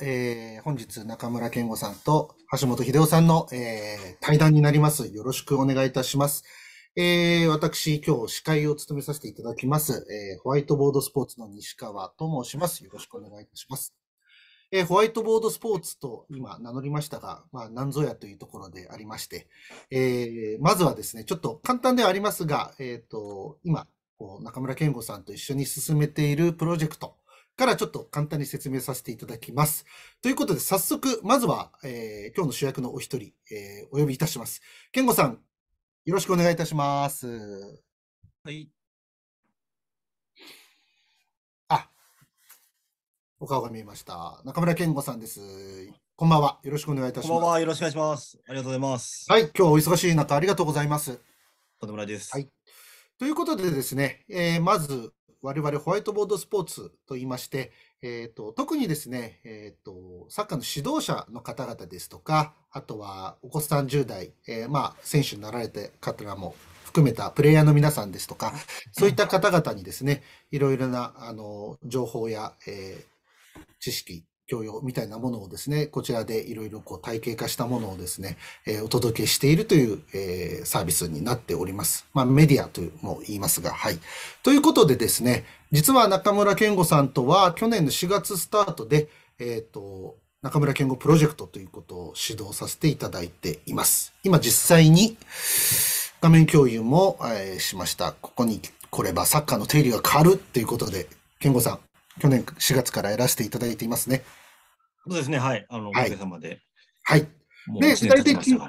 えー、本日中村健吾さんと橋本秀夫さんの、えー、対談になります。よろしくお願いいたします。えー、私、今日司会を務めさせていただきます、えホワイトボードスポーツの西川と申します。よろしくお願いいたします。えホワイトボードスポーツと今名乗りましたが、まあ、何ぞやというところでありまして、えまずはですね、ちょっと簡単ではありますが、えっ、と、今、こう中村健吾さんと一緒に進めているプロジェクト、からちょっと簡単に説明させていただきます。ということで、早速、まずは、えー、今日の主役のお一人、えー、お呼びいたします。健吾さん、よろしくお願いいたします。はい。あ、お顔が見えました。中村健吾さんです。こんばんは。よろしくお願いいたします。こんばんは。よろしくお願いします。ありがとうございます。はい。今日はお忙しい中、ありがとうございます。とんでもないです。はい。ということでですね、えー、まず、我々ホワイトボードスポーツと言いまして、えーと、特にですね、えーと、サッカーの指導者の方々ですとかあとはお子さん10代、えー、まあ、選手になられた方らも含めたプレイヤーの皆さんですとかそういった方々にですねいろいろなあの情報や、えー、知識教養みたいなものをですね、こちらでいろいろこう体系化したものをですね、えー、お届けしているという、えー、サービスになっております。まあ、メディアとも言いますが、はい。ということでですね、実は中村健吾さんとは去年の4月スタートで、えっ、ー、と、中村健吾プロジェクトということを指導させていただいています。今実際に画面共有も、えー、しました。ここに来ればサッカーの定理が変わるということで、健吾さん、去年4月からやらせていただいていますね。そうですね、はい。あの、おかげさまで。はい。で、具体的、に、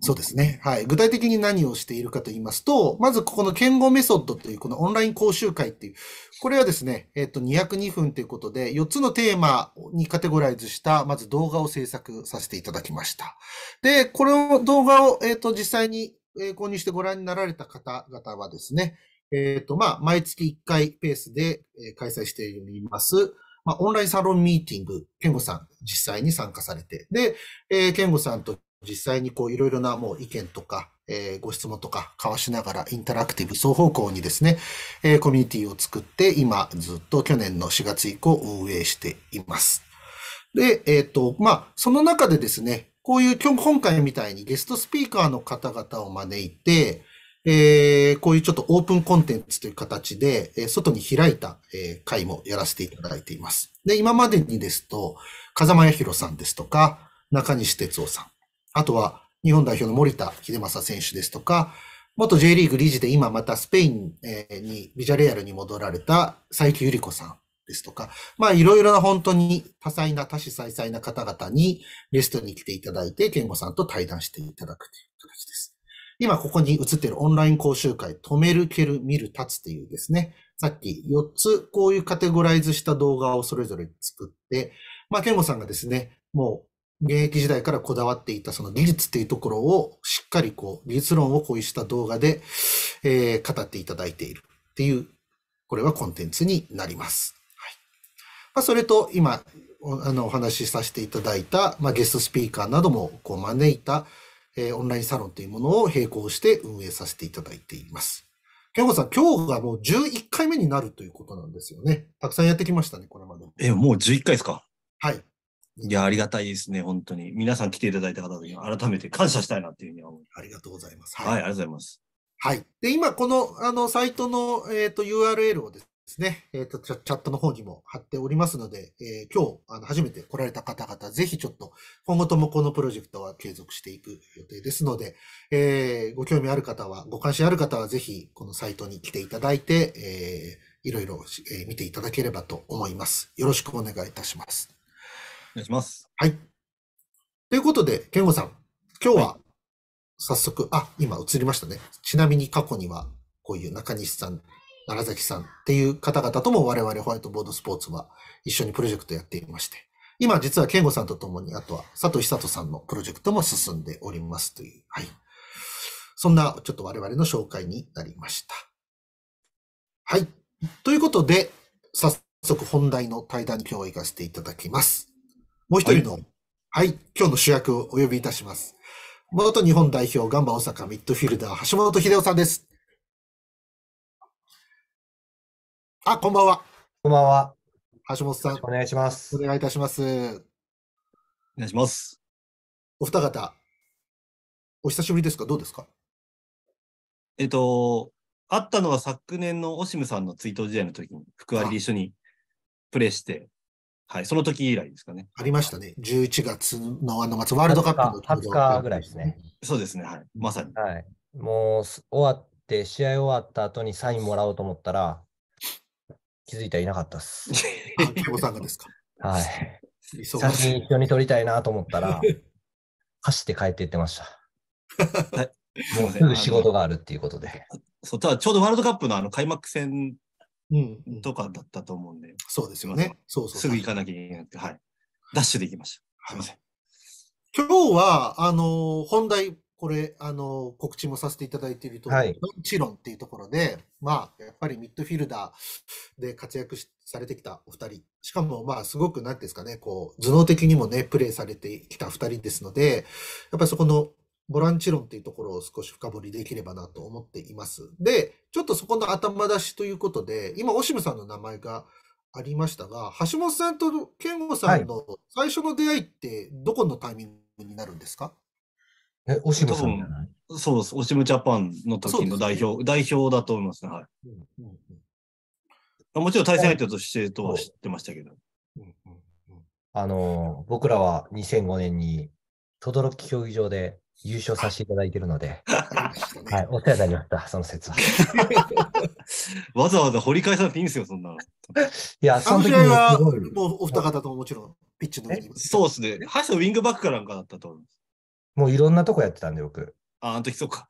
そうですね。はい。具体的に何をしているかと言いますと、まずここの言語メソッドという、このオンライン講習会っていう、これはですね、えっ、と、202分ということで、4つのテーマにカテゴライズした、まず動画を制作させていただきました。で、この動画を、えっ、と、実際に、え購入してご覧になられた方々はですね、えっ、と、まあ、毎月1回ペースで、え開催しています。まあ、オンラインサロンミーティング、ケンゴさん実際に参加されて、で、えー、健さんと実際にこういろいろなもう意見とか、えー、ご質問とか交わしながらインタラクティブ双方向にですね、えー、コミュニティを作って今ずっと去年の4月以降運営しています。で、えっ、ー、と、まあ、その中でですね、こういう今日今回みたいにゲストスピーカーの方々を招いて、えー、こういうちょっとオープンコンテンツという形で、えー、外に開いた、えー、会もやらせていただいています。で、今までにですと、風間彌弘さんですとか、中西哲夫さん、あとは日本代表の森田秀正選手ですとか、元 J リーグ理事で今またスペインに、ビジャレアルに戻られた佐伯百合子さんですとか、まあいろいろな本当に多彩な多種再々な方々にゲストに来ていただいて、健吾さんと対談していただくという形です。今ここに映っているオンライン講習会、止める、蹴る、見る、立つっていうですね、さっき4つこういうカテゴライズした動画をそれぞれ作って、まあ、健吾さんがですね、もう現役時代からこだわっていたその技術っていうところをしっかりこう、技術論をこうした動画で、えー、語っていただいているっていう、これはコンテンツになります。はい。まあ、それと今、あの、お話しさせていただいた、まあ、ゲストスピーカーなどもこう招いた、えー、オンラインサロンというものを並行して運営させていただいています。京子さん、今日がもう11回目になるということなんですよね。たくさんやってきましたね、これまで。え、もう11回ですかはい。いや、ありがたいですね、本当に。皆さん来ていただいた方に改めて感謝したいなっていうふうに思います。ありがとうございます。はい、はい、ありがとうございます。はい。で、今、この、あの、サイトの、えっ、ー、と、URL をですですね、えっ、ー、と、チャットの方にも貼っておりますので、えー、今日、あの、初めて来られた方々、ぜひちょっと、今後ともこのプロジェクトは継続していく予定ですので、えー、ご興味ある方は、ご関心ある方は、ぜひ、このサイトに来ていただいて、えー、いろいろ、えー、見ていただければと思います。よろしくお願いいたします。お願いします。はい。ということで、健吾さん、今日は、早速、あ、今映りましたね。ちなみに過去には、こういう中西さん楢崎さんっていう方々とも我々ホワイトボードスポーツは一緒にプロジェクトやっていまして、今実は健吾さんと共に、あとは佐藤久人さんのプロジェクトも進んでおりますという、はい。そんなちょっと我々の紹介になりました。はい。ということで、早速本題の対談に今日行かせていただきます。もう一人の、はい、はい、今日の主役をお呼びいたします。元日本代表ガンバ大阪ミッドフィルダー橋本秀夫さんです。あ、こんばんは。こんばんは。橋本さん。お願いします。お願いいたします。お願いします。お二方、お久しぶりですかどうですかえっと、会ったのは昨年のオシムさんの追悼試合の時に、福割で一緒にプレイして、はい、その時以来ですかね。ありましたね。11月のあの末、ワールドカップの時日ぐらいですね。そうですね、はい。まさに。はい。もう、終わって、試合終わった後にサインもらおうと思ったら、気づいてはいなかったっす。さんがですかはい。写真一緒に撮りたいなと思ったら、走って帰っていってました。はい、もうすぐ仕事があるっていうことで。そうただちょうどワールドカップのあの開幕戦とかだったと思うんで、うんそうですよね。そうそうすぐ行かなきゃいけなくて、はい。ダッシュで行きました。すみません。今日は、あのー、本題、これ、あの、告知もさせていただいていると、はい、もちろんっていうところで、まあ、やっぱりミッドフィルダーで活躍されてきたお二人、しかも、まあ、すごく、なんですかね、こう、頭脳的にもね、プレーされてきた二人ですので、やっぱりそこのボランチ論っていうところを少し深掘りできればなと思っています。で、ちょっとそこの頭出しということで、今、オシムさんの名前がありましたが、橋本さんと健吾さんの最初の出会いって、どこのタイミングになるんですか、はいえ、オシムさんじゃないそうです。オシムジャパンの時の代表、ね、代表だと思いますね。はい。うんうんうん、もちろん対戦相手としてとは知ってましたけど。うんうんうん、あの、僕らは2005年に、轟競技場で優勝させていただいているので、はい、お世話になりました、その説は。わざわざ掘り返さなくていいんですよ、そんなの。いや、その時は、もうお二方とももちろん、ピッチのそうですね。橋のウィングバックかなんかだったと思います。もういろんなとこやってたんで、僕。あ、あの時そうか。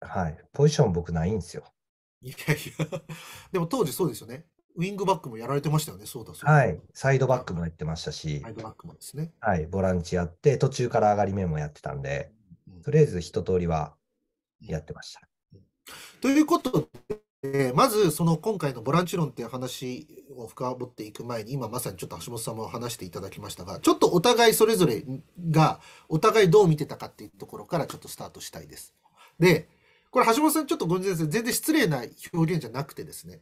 はい。ポジション僕ないんですよ。いやいや、でも当時そうですよね。ウィングバックもやられてましたよね、そうだそうだ。はい。サイドバックもやってましたし、サイドバックもですね。はい。ボランチやって、途中から上がり目もやってたんで、うんとりあえず一通りはやってました。うん、ということえー、まず、その今回のボランチ論っていう話を深掘っていく前に、今まさにちょっと橋本さんも話していただきましたが、ちょっとお互いそれぞれが、お互いどう見てたかっていうところからちょっとスタートしたいです。で、これ橋本さんちょっとごめんなさい。全然失礼な表現じゃなくてですね、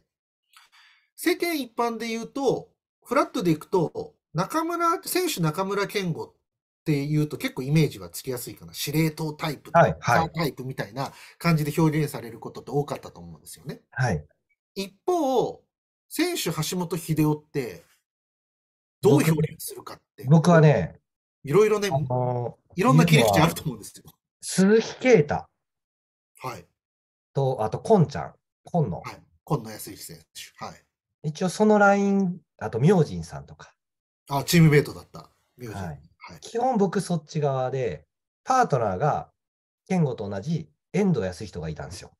世間一般で言うと、フラットでいくと、中村、選手中村健吾っっていうと結構イメージはつきやすいかな司令塔タイプ、はいタイプみたいな感じで表現されることって多かったと思うんですよね。はい、一方選手橋本英夫ってどう表現するかって僕はねいろいろね、あのー、いろんな切り口あると思うんですよ。鈴木啓太、はい、とあと今ちゃん今野、はい、今野康之選手、はい、一応そのラインあと明神さんとかあチームメイトだった明神、はい基本僕そっち側で、パートナーが健吾と同じ遠藤康人がいたんですよ。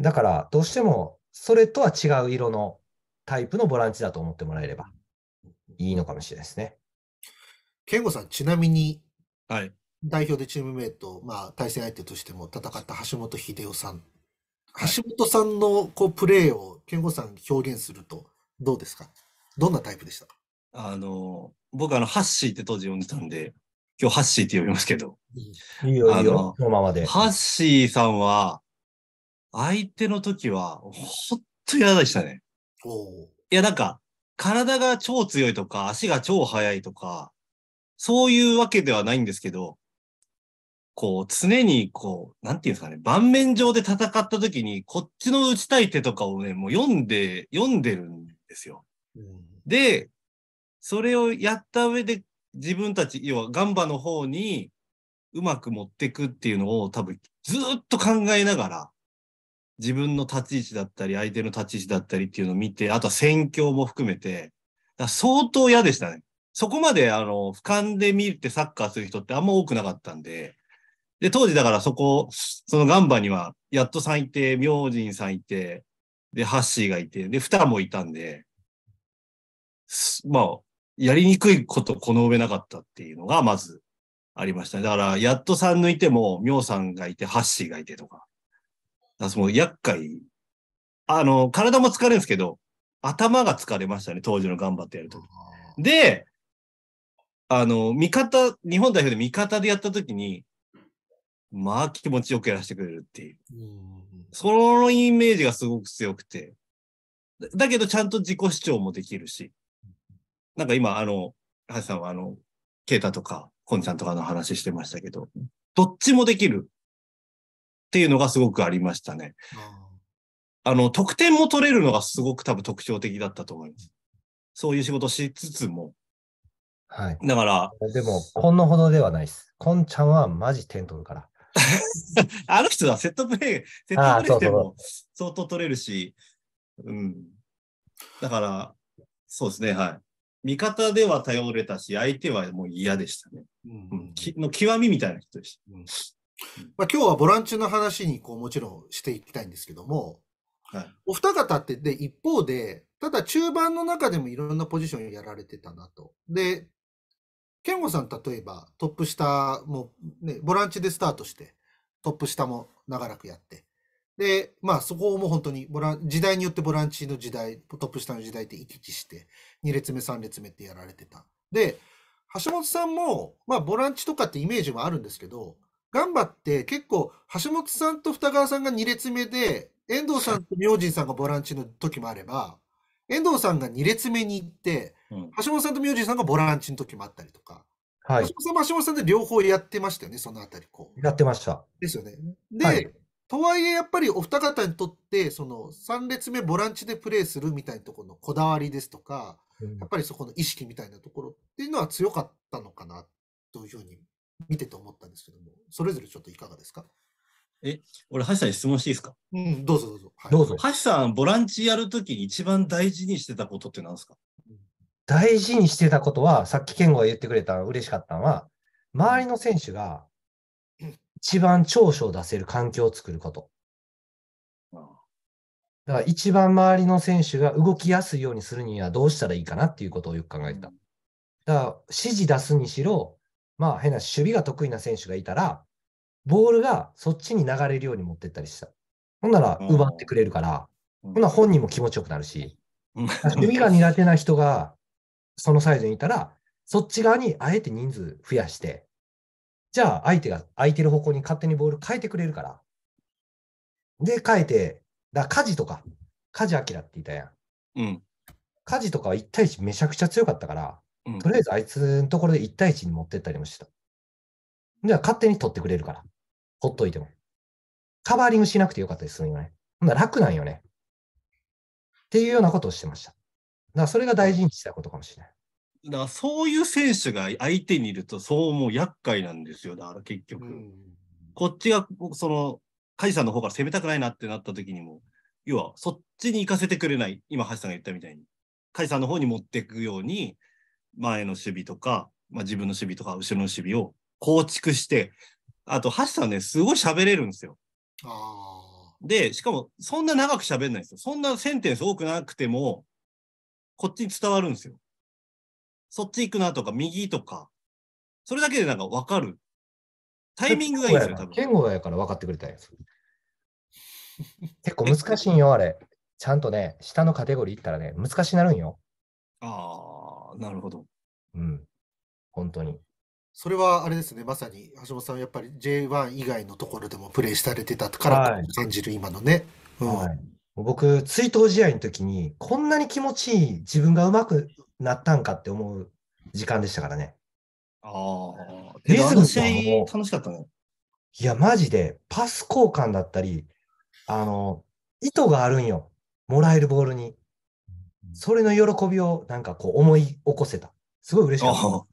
だからどうしてもそれとは違う色のタイプのボランチだと思ってもらえればいいのかもしれないですね。健吾さん、ちなみに、はい、代表でチームメイト、まあ、対戦相手としても戦った橋本英夫さん、橋本さんのこうプレーを健吾さん表現するとどうですかどんなタイプでしたかあの、僕あの、ハッシーって当時呼んでたんで、今日ハッシーって呼びますけど。いいよ、いいよ、このままで。ハッシーさんは、相手の時は、ほっと嫌でしたね。いや、なんか、体が超強いとか、足が超速いとか、そういうわけではないんですけど、こう、常にこう、なんていうんですかね、盤面上で戦った時に、こっちの打ちたい手とかをね、もう読んで、読んでるんですよ。うん、で、それをやった上で自分たち、要はガンバの方にうまく持ってくっていうのを多分ずっと考えながら、自分の立ち位置だったり、相手の立ち位置だったりっていうのを見て、あとは戦況も含めて、相当嫌でしたね。そこまで、あの、俯瞰で見てサッカーする人ってあんま多くなかったんで、で、当時だからそこ、そのガンバには、やっとさんいて、明神さんいて、で、ハッシーがいて、で、フタもいたんで、まあ、やりにくいことこの上なかったっていうのが、まずありましたね。だから、やっと3抜いても、みょうさんがいて、ハッシーがいてとか。だその厄介。あの、体も疲れるんですけど、頭が疲れましたね、当時の頑張ってやるとき。で、あの、味方、日本代表で味方でやったときに、まあ気持ちよくやらせてくれるっていう。そのイメージがすごく強くて。だけどちゃんと自己主張もできるし。なんか今、あの、橋さんは、あの、ケータとか、コンちゃんとかの話してましたけど、どっちもできるっていうのがすごくありましたね。あの、得点も取れるのがすごく多分特徴的だったと思います。そういう仕事しつつも。はい。だから。でも、こんなほどではないです。こんちゃんはマジ点取るから。あの人はセットプレイ、セットプレイしても相当取れるし、うん。だから、そうですね、はい。味方では頼れたし、相手はもう嫌でしたね。うん、うん、の極みみたいな人でした。うんまあ、今日はボランチの話にこうもちろんしていきたいんですけども、はい、お二方ってで一方で、ただ中盤の中でもいろんなポジションやられてたなと。で、健吾さん、例えばトップ下も、ね、ボランチでスタートして、トップ下も長らくやって、で、まあそこも本当にボラン、時代によってボランチの時代、トップ下の時代って行き来して、2列目、3列目ってやられてた。で、橋本さんも、まあボランチとかってイメージはあるんですけど、頑張って結構橋本さんと二川さんが2列目で、遠藤さんと明神さんがボランチの時もあれば、遠藤さんが2列目に行って、橋本さんと明神さんがボランチの時もあったりとか、はい、橋本さんも橋本さんで両方やってましたよね、そのあたりこう。やってました。ですよね。で、はいとはいえ、やっぱりお二方にとって、その3列目ボランチでプレーするみたいなところのこだわりですとか、うん、やっぱりそこの意識みたいなところっていうのは強かったのかなというふうに見てて思ったんですけども、それぞれちょっといかがですかえ、俺、橋さんに質問していいですかうん、どうぞどうぞ。はい、どうぞ。橋さん、ボランチやるときに一番大事にしてたことって何ですか大事にしてたことは、さっき健吾が言ってくれた嬉しかったのは、周りの選手が一番長所を出せる環境を作ること。だから一番周りの選手が動きやすいようにするにはどうしたらいいかなっていうことをよく考えた。だから指示出すにしろ、まあ変な守備が得意な選手がいたら、ボールがそっちに流れるように持ってったりした。ほんなら奪ってくれるから、ほんなら本人も気持ちよくなるし、守備が苦手な人がそのサイズにいたら、そっち側にあえて人数増やして、じゃあ相手が空いてる方向に勝手にボール変えてくれるから。で、変えて、だからとか、キラっていたやん。うん。ジとかは1対1めちゃくちゃ強かったから、うん、とりあえずあいつのところで1対1に持ってったりもしてた。では勝手に取ってくれるから。ほっといても。カバーリングしなくてよかったりするよね。ほんな楽なんよね。っていうようなことをしてました。だからそれが大事にしたことかもしれない。だからそういう選手が相手にいると、そうもう厄介なんですよ、だから結局。うん、こっちが、その、梶さんの方から攻めたくないなってなった時にも、要はそっちに行かせてくれない、今、橋さんが言ったみたいに。梶さんの方に持っていくように、前の守備とか、まあ、自分の守備とか、後ろの守備を構築して、あと、橋さんね、すごい喋れるんですよ。で、しかも、そんな長く喋んないんですよ。そんなセンテンス多くなくても、こっちに伝わるんですよ。そっち行くなとか、右とか、それだけでなんか分かる。タイミングがいいですよ、多分。言語やから分かってくれたやつ。結構難しいよ、あれ。ちゃんとね、下のカテゴリー行ったらね、難しくなるんよ。ああ、なるほど。うん。本当に。それはあれですね、まさに橋本さん、やっぱり J1 以外のところでもプレイされてたから感じる、今のね。はい、うんはい、僕、追悼試合の時に、こんなに気持ちいい自分がうまくなったんかって思う時間でしたからね。ああ、リズムさんも楽しかったね。いや、マジで、パス交換だったり、あの、意図があるんよ。もらえるボールに。それの喜びをなんかこう思い起こせた。すごい嬉しかっ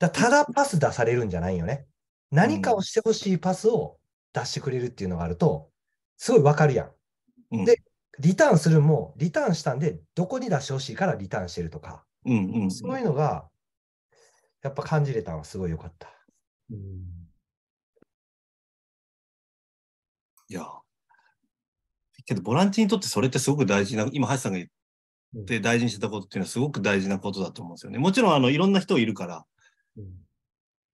た。だただパス出されるんじゃないよね。何かをしてほしいパスを出してくれるっていうのがあると、すごいわかるやん。うん、で、リターンするも、リターンしたんで、どこに出してほしいからリターンしてるとか、うんうんうん、そういうのが、やっぱ感じれたのはすごい良かった。うん、いや、けどボランチにとってそれってすごく大事な、今、橋さんが言って大事にしてたことっていうのはすごく大事なことだと思うんですよね。もちろん、あの、いろんな人いるから、うん、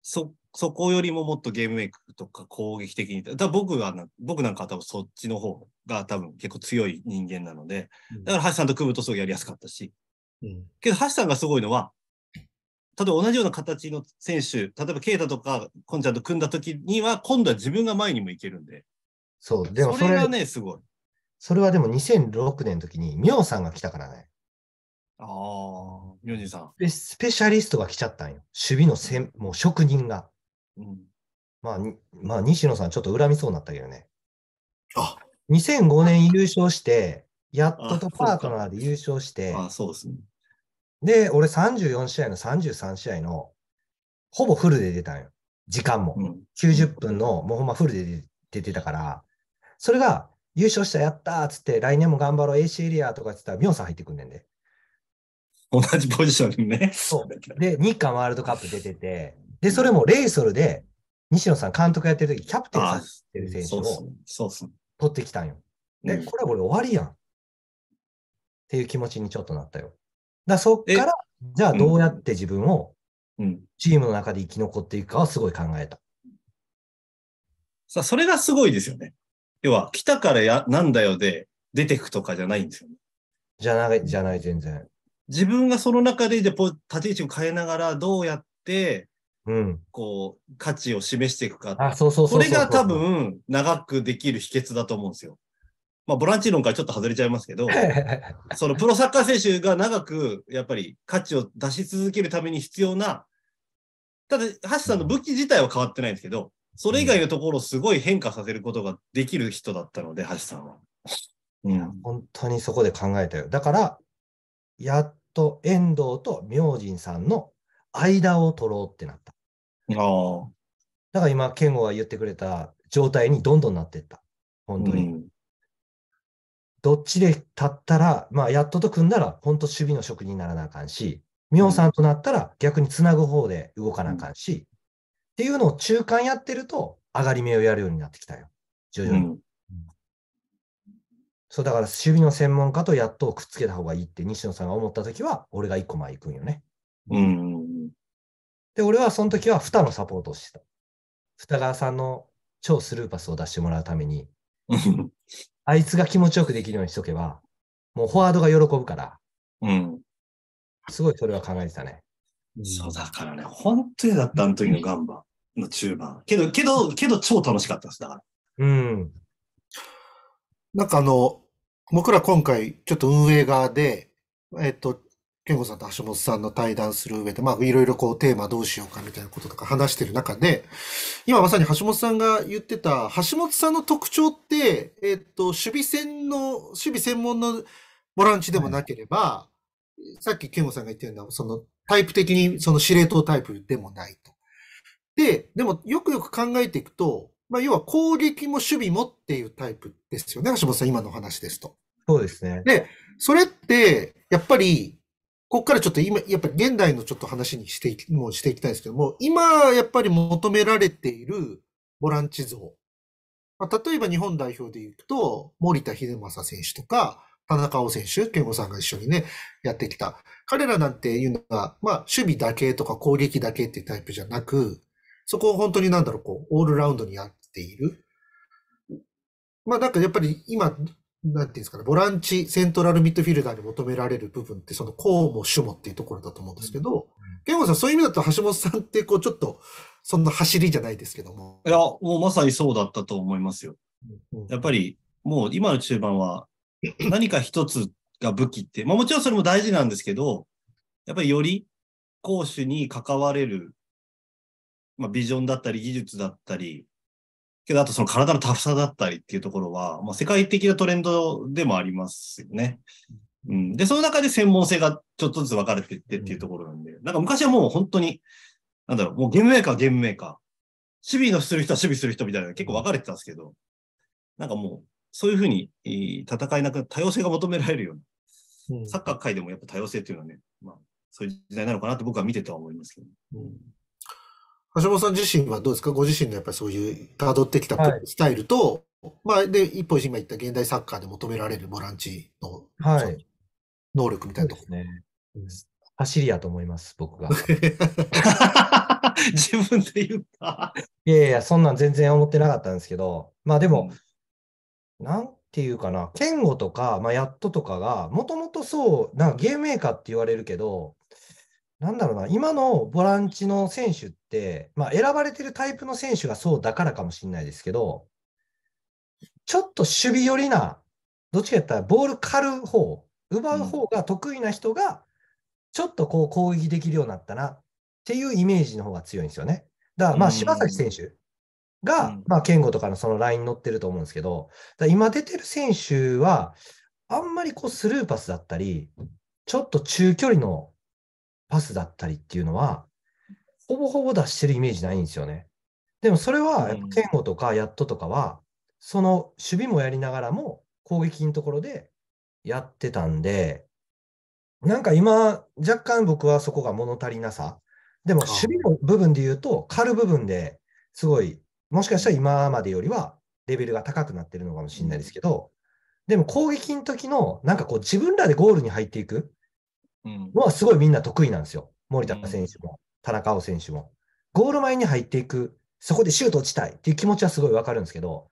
そそこよりももっとゲームメイクとか攻撃的に、だ僕は僕なんかは多分そっちの方が多分結構強い人間なので、だから橋さんと組むとすごいやりやすかったし、うん、けど橋さんがすごいのは、例えば同じような形の選手、例えば啓太とかこんちゃんと組んだ時には、今度は自分が前にもいけるんで。そう、でもそれそれはね、すごい。それはでも2006年の時に、ミョウさんが来たからね。ああ、ミョンさんスペ。スペシャリストが来ちゃったんよ。守備のせんもう職人が。うんまあ、まあ、西野さん、ちょっと恨みそうになったけどね。あ2005年優勝して、やっととパートナーで優勝して、あそうですね。で、俺34試合の33試合の、ほぼフルで出たんよ。時間も。うん、90分の、もうほんまフルで出てたから、それが、優勝した、やったっつって、来年も頑張ろう、AC エリアとかって言ったら、ミョンさん入ってくんねんで。同じポジションにね。そう。で、日韓ワールドカップ出てて、で、それもレイソルで、西野さん監督やってる時、キャプテンさせてる選手を取ってきたんよ。で、これ俺終わりやん。っていう気持ちにちょっとなったよ。だそっから、じゃあどうやって自分をチームの中で生き残っていくかはすごい考えた。さあ、それがすごいですよね。要は、来たからや、なんだよで出てくとかじゃないんですよね。じゃない、じゃない、全然。自分がその中で、じゃ立ち位置を変えながら、どうやって、こう、価値を示していくか。あ、そうそうそうれが多分、長くできる秘訣だと思うんですよ。まあ、ボランチ論からちょっと外れちゃいますけど、そのプロサッカー選手が長く、やっぱり価値を出し続けるために必要な、ただ、橋さんの武器自体は変わってないんですけど、それ以外のところをすごい変化させることができる人だったので、橋さんは。うん、本当にそこで考えたよ。だから、やっと遠藤と明神さんの間を取ろうってなった。ああ。だから今、健吾が言ってくれた状態にどんどんなっていった。本当に。うん、どっちで立ったら、まあ、やっとと組んだら、本当守備の職人にならなあかんし、妙さんとなったら逆につなぐ方で動かなあかんし、うん、っていうのを中間やってると、上がり目をやるようになってきたよ。徐々に。うん、そう、だから守備の専門家とやっとくっつけた方がいいって西野さんが思った時は、俺が一個前行くんよね。うん。で、俺はその時は蓋のサポートをした。蓋川さんの超スルーパスを出してもらうために、あいつが気持ちよくできるようにしとけば、もうフォワードが喜ぶから、うん。すごいそれは考えてたね。そうだからね、本当にだった、あの時のガンバの中盤。けど、けど、けど超楽しかったです、だから。うん。なんかあの、僕ら今回、ちょっと運営側で、えっと、健吾さんと橋本さんの対談する上で、まあ、いろいろこうテーマどうしようかみたいなこととか話してる中で、今まさに橋本さんが言ってた、橋本さんの特徴って、えっと、守備戦の、守備専門のボランチでもなければ、さっき健吾さんが言ってるのは、そのタイプ的にその司令塔タイプでもないと。で、でもよくよく考えていくと、まあ、要は攻撃も守備もっていうタイプですよね、橋本さん、今の話ですと。そうですね。で、それって、やっぱり、ここからちょっと今、やっぱり現代のちょっと話にしていき、もうしていきたいんですけども、今、やっぱり求められているボランチ像。まあ、例えば日本代表で言うと、森田秀正選手とか、田中碧選手、健吾さんが一緒にね、やってきた。彼らなんていうのが、まあ、守備だけとか攻撃だけっていうタイプじゃなく、そこを本当になんだろう、こう、オールラウンドにやっている。まあ、なんかやっぱり今、なんていうんですかね、ボランチ、セントラルミッドフィルダーに求められる部分って、その公も主もっていうところだと思うんですけど、ケンゴさん、そういう意味だと橋本さんって、こう、ちょっと、そんな走りじゃないですけども。いや、もうまさにそうだったと思いますよ。うんうん、やっぱり、もう今の中盤は、何か一つが武器って、まあもちろんそれも大事なんですけど、やっぱりより攻守に関われる、まあビジョンだったり技術だったり、けど、あとその体のタフさだったりっていうところは、まあ、世界的なトレンドでもありますよね。うん。で、その中で専門性がちょっとずつ分かれていってっていうところなんで、なんか昔はもう本当に、なんだろう、もうゲームメーカー、ゲームメーカー。守備のする人は守備する人みたいな結構分かれてたんですけど、なんかもう、そういうふうに戦いなく、多様性が求められるような、サッカー界でもやっぱ多様性っていうのはね、まあ、そういう時代なのかなって僕は見てては思いますけど。うん橋本さん自身はどうですかご自身のやっぱりそういう辿ってきたスタイルと、はい、まあ、で、一歩今言った現代サッカーで求められるボランチの、はい、能力みたいなところ。ですね。うん走りやと思います、僕が。自分で言った。いやいや、そんなん全然思ってなかったんですけど、まあでも、なんていうかな、剣後とか、まあ、やっととかが、もともとそう、なんかゲームメーカーって言われるけど、なんだろうな、今のボランチの選手って、まあ、選ばれてるタイプの選手がそうだからかもしれないですけど、ちょっと守備寄りな、どっちかやったらボール狩る方、奪う方が得意な人が、ちょっとこう攻撃できるようになったなっていうイメージの方が強いんですよね。だからまあ柴崎選手が、うん、まあ健吾とかのそのラインに乗ってると思うんですけど、今出てる選手は、あんまりこうスルーパスだったり、ちょっと中距離のパスだったりっていうのは、ほぼほぼ出してるイメージないんですよね。でもそれは、剣吾とかやっととかは、その守備もやりながらも攻撃のところでやってたんで、なんか今、若干僕はそこが物足りなさ。でも守備の部分で言うと、狩る部分ですごい、もしかしたら今までよりはレベルが高くなってるのかもしれないですけど、でも攻撃の時の、なんかこう自分らでゴールに入っていく、はすごいみんな得意なんですよ。森田選手も、田中碧選手も。ゴール前に入っていく、そこでシュート打ちたいっていう気持ちはすごいわかるんですけど、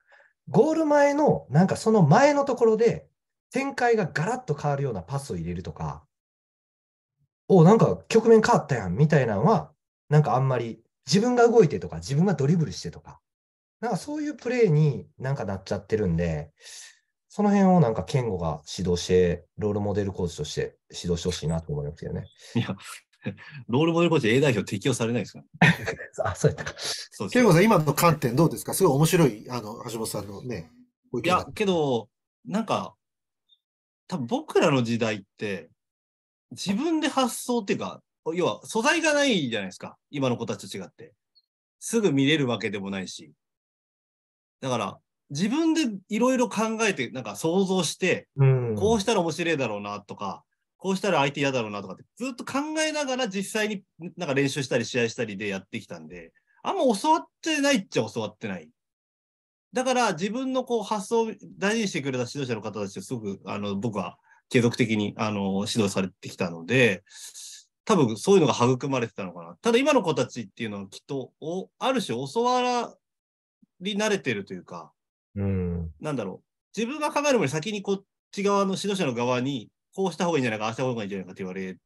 ゴール前の、なんかその前のところで、展開がガラッと変わるようなパスを入れるとか、おなんか局面変わったやんみたいなのは、なんかあんまり自分が動いてとか、自分がドリブルしてとか、なんかそういうプレーになんかなっちゃってるんで、その辺をなんか、健吾が指導して、ロールモデルコーチとして指導してほしいなと思いますけどね。いや、ロールモデルコーチ A 代表適用されないですか あ、そうやったか。健吾さん、今の観点どうですかすごい面白い、あの、橋本さんのね、いや、けど、なんか、多分僕らの時代って、自分で発想っていうか、要は素材がないじゃないですか。今の子たちと違って。すぐ見れるわけでもないし。だから、自分でいろいろ考えて、なんか想像して、うん、こうしたら面白いだろうなとか、こうしたら相手嫌だろうなとかって、ずっと考えながら実際になんか練習したり試合したりでやってきたんで、あんま教わってないっちゃ教わってない。だから自分のこう発想を大事にしてくれた指導者の方たちすごくあの僕は継続的にあの指導されてきたので、多分そういうのが育まれてたのかな。ただ今の子たちっていうのはきっと、ある種教わり慣れてるというか、うん、なんだろう、自分が考える前に先にこっち側の指導者の側に、こうした方がいいんじゃないか、ああした方がいいんじゃないかって言われ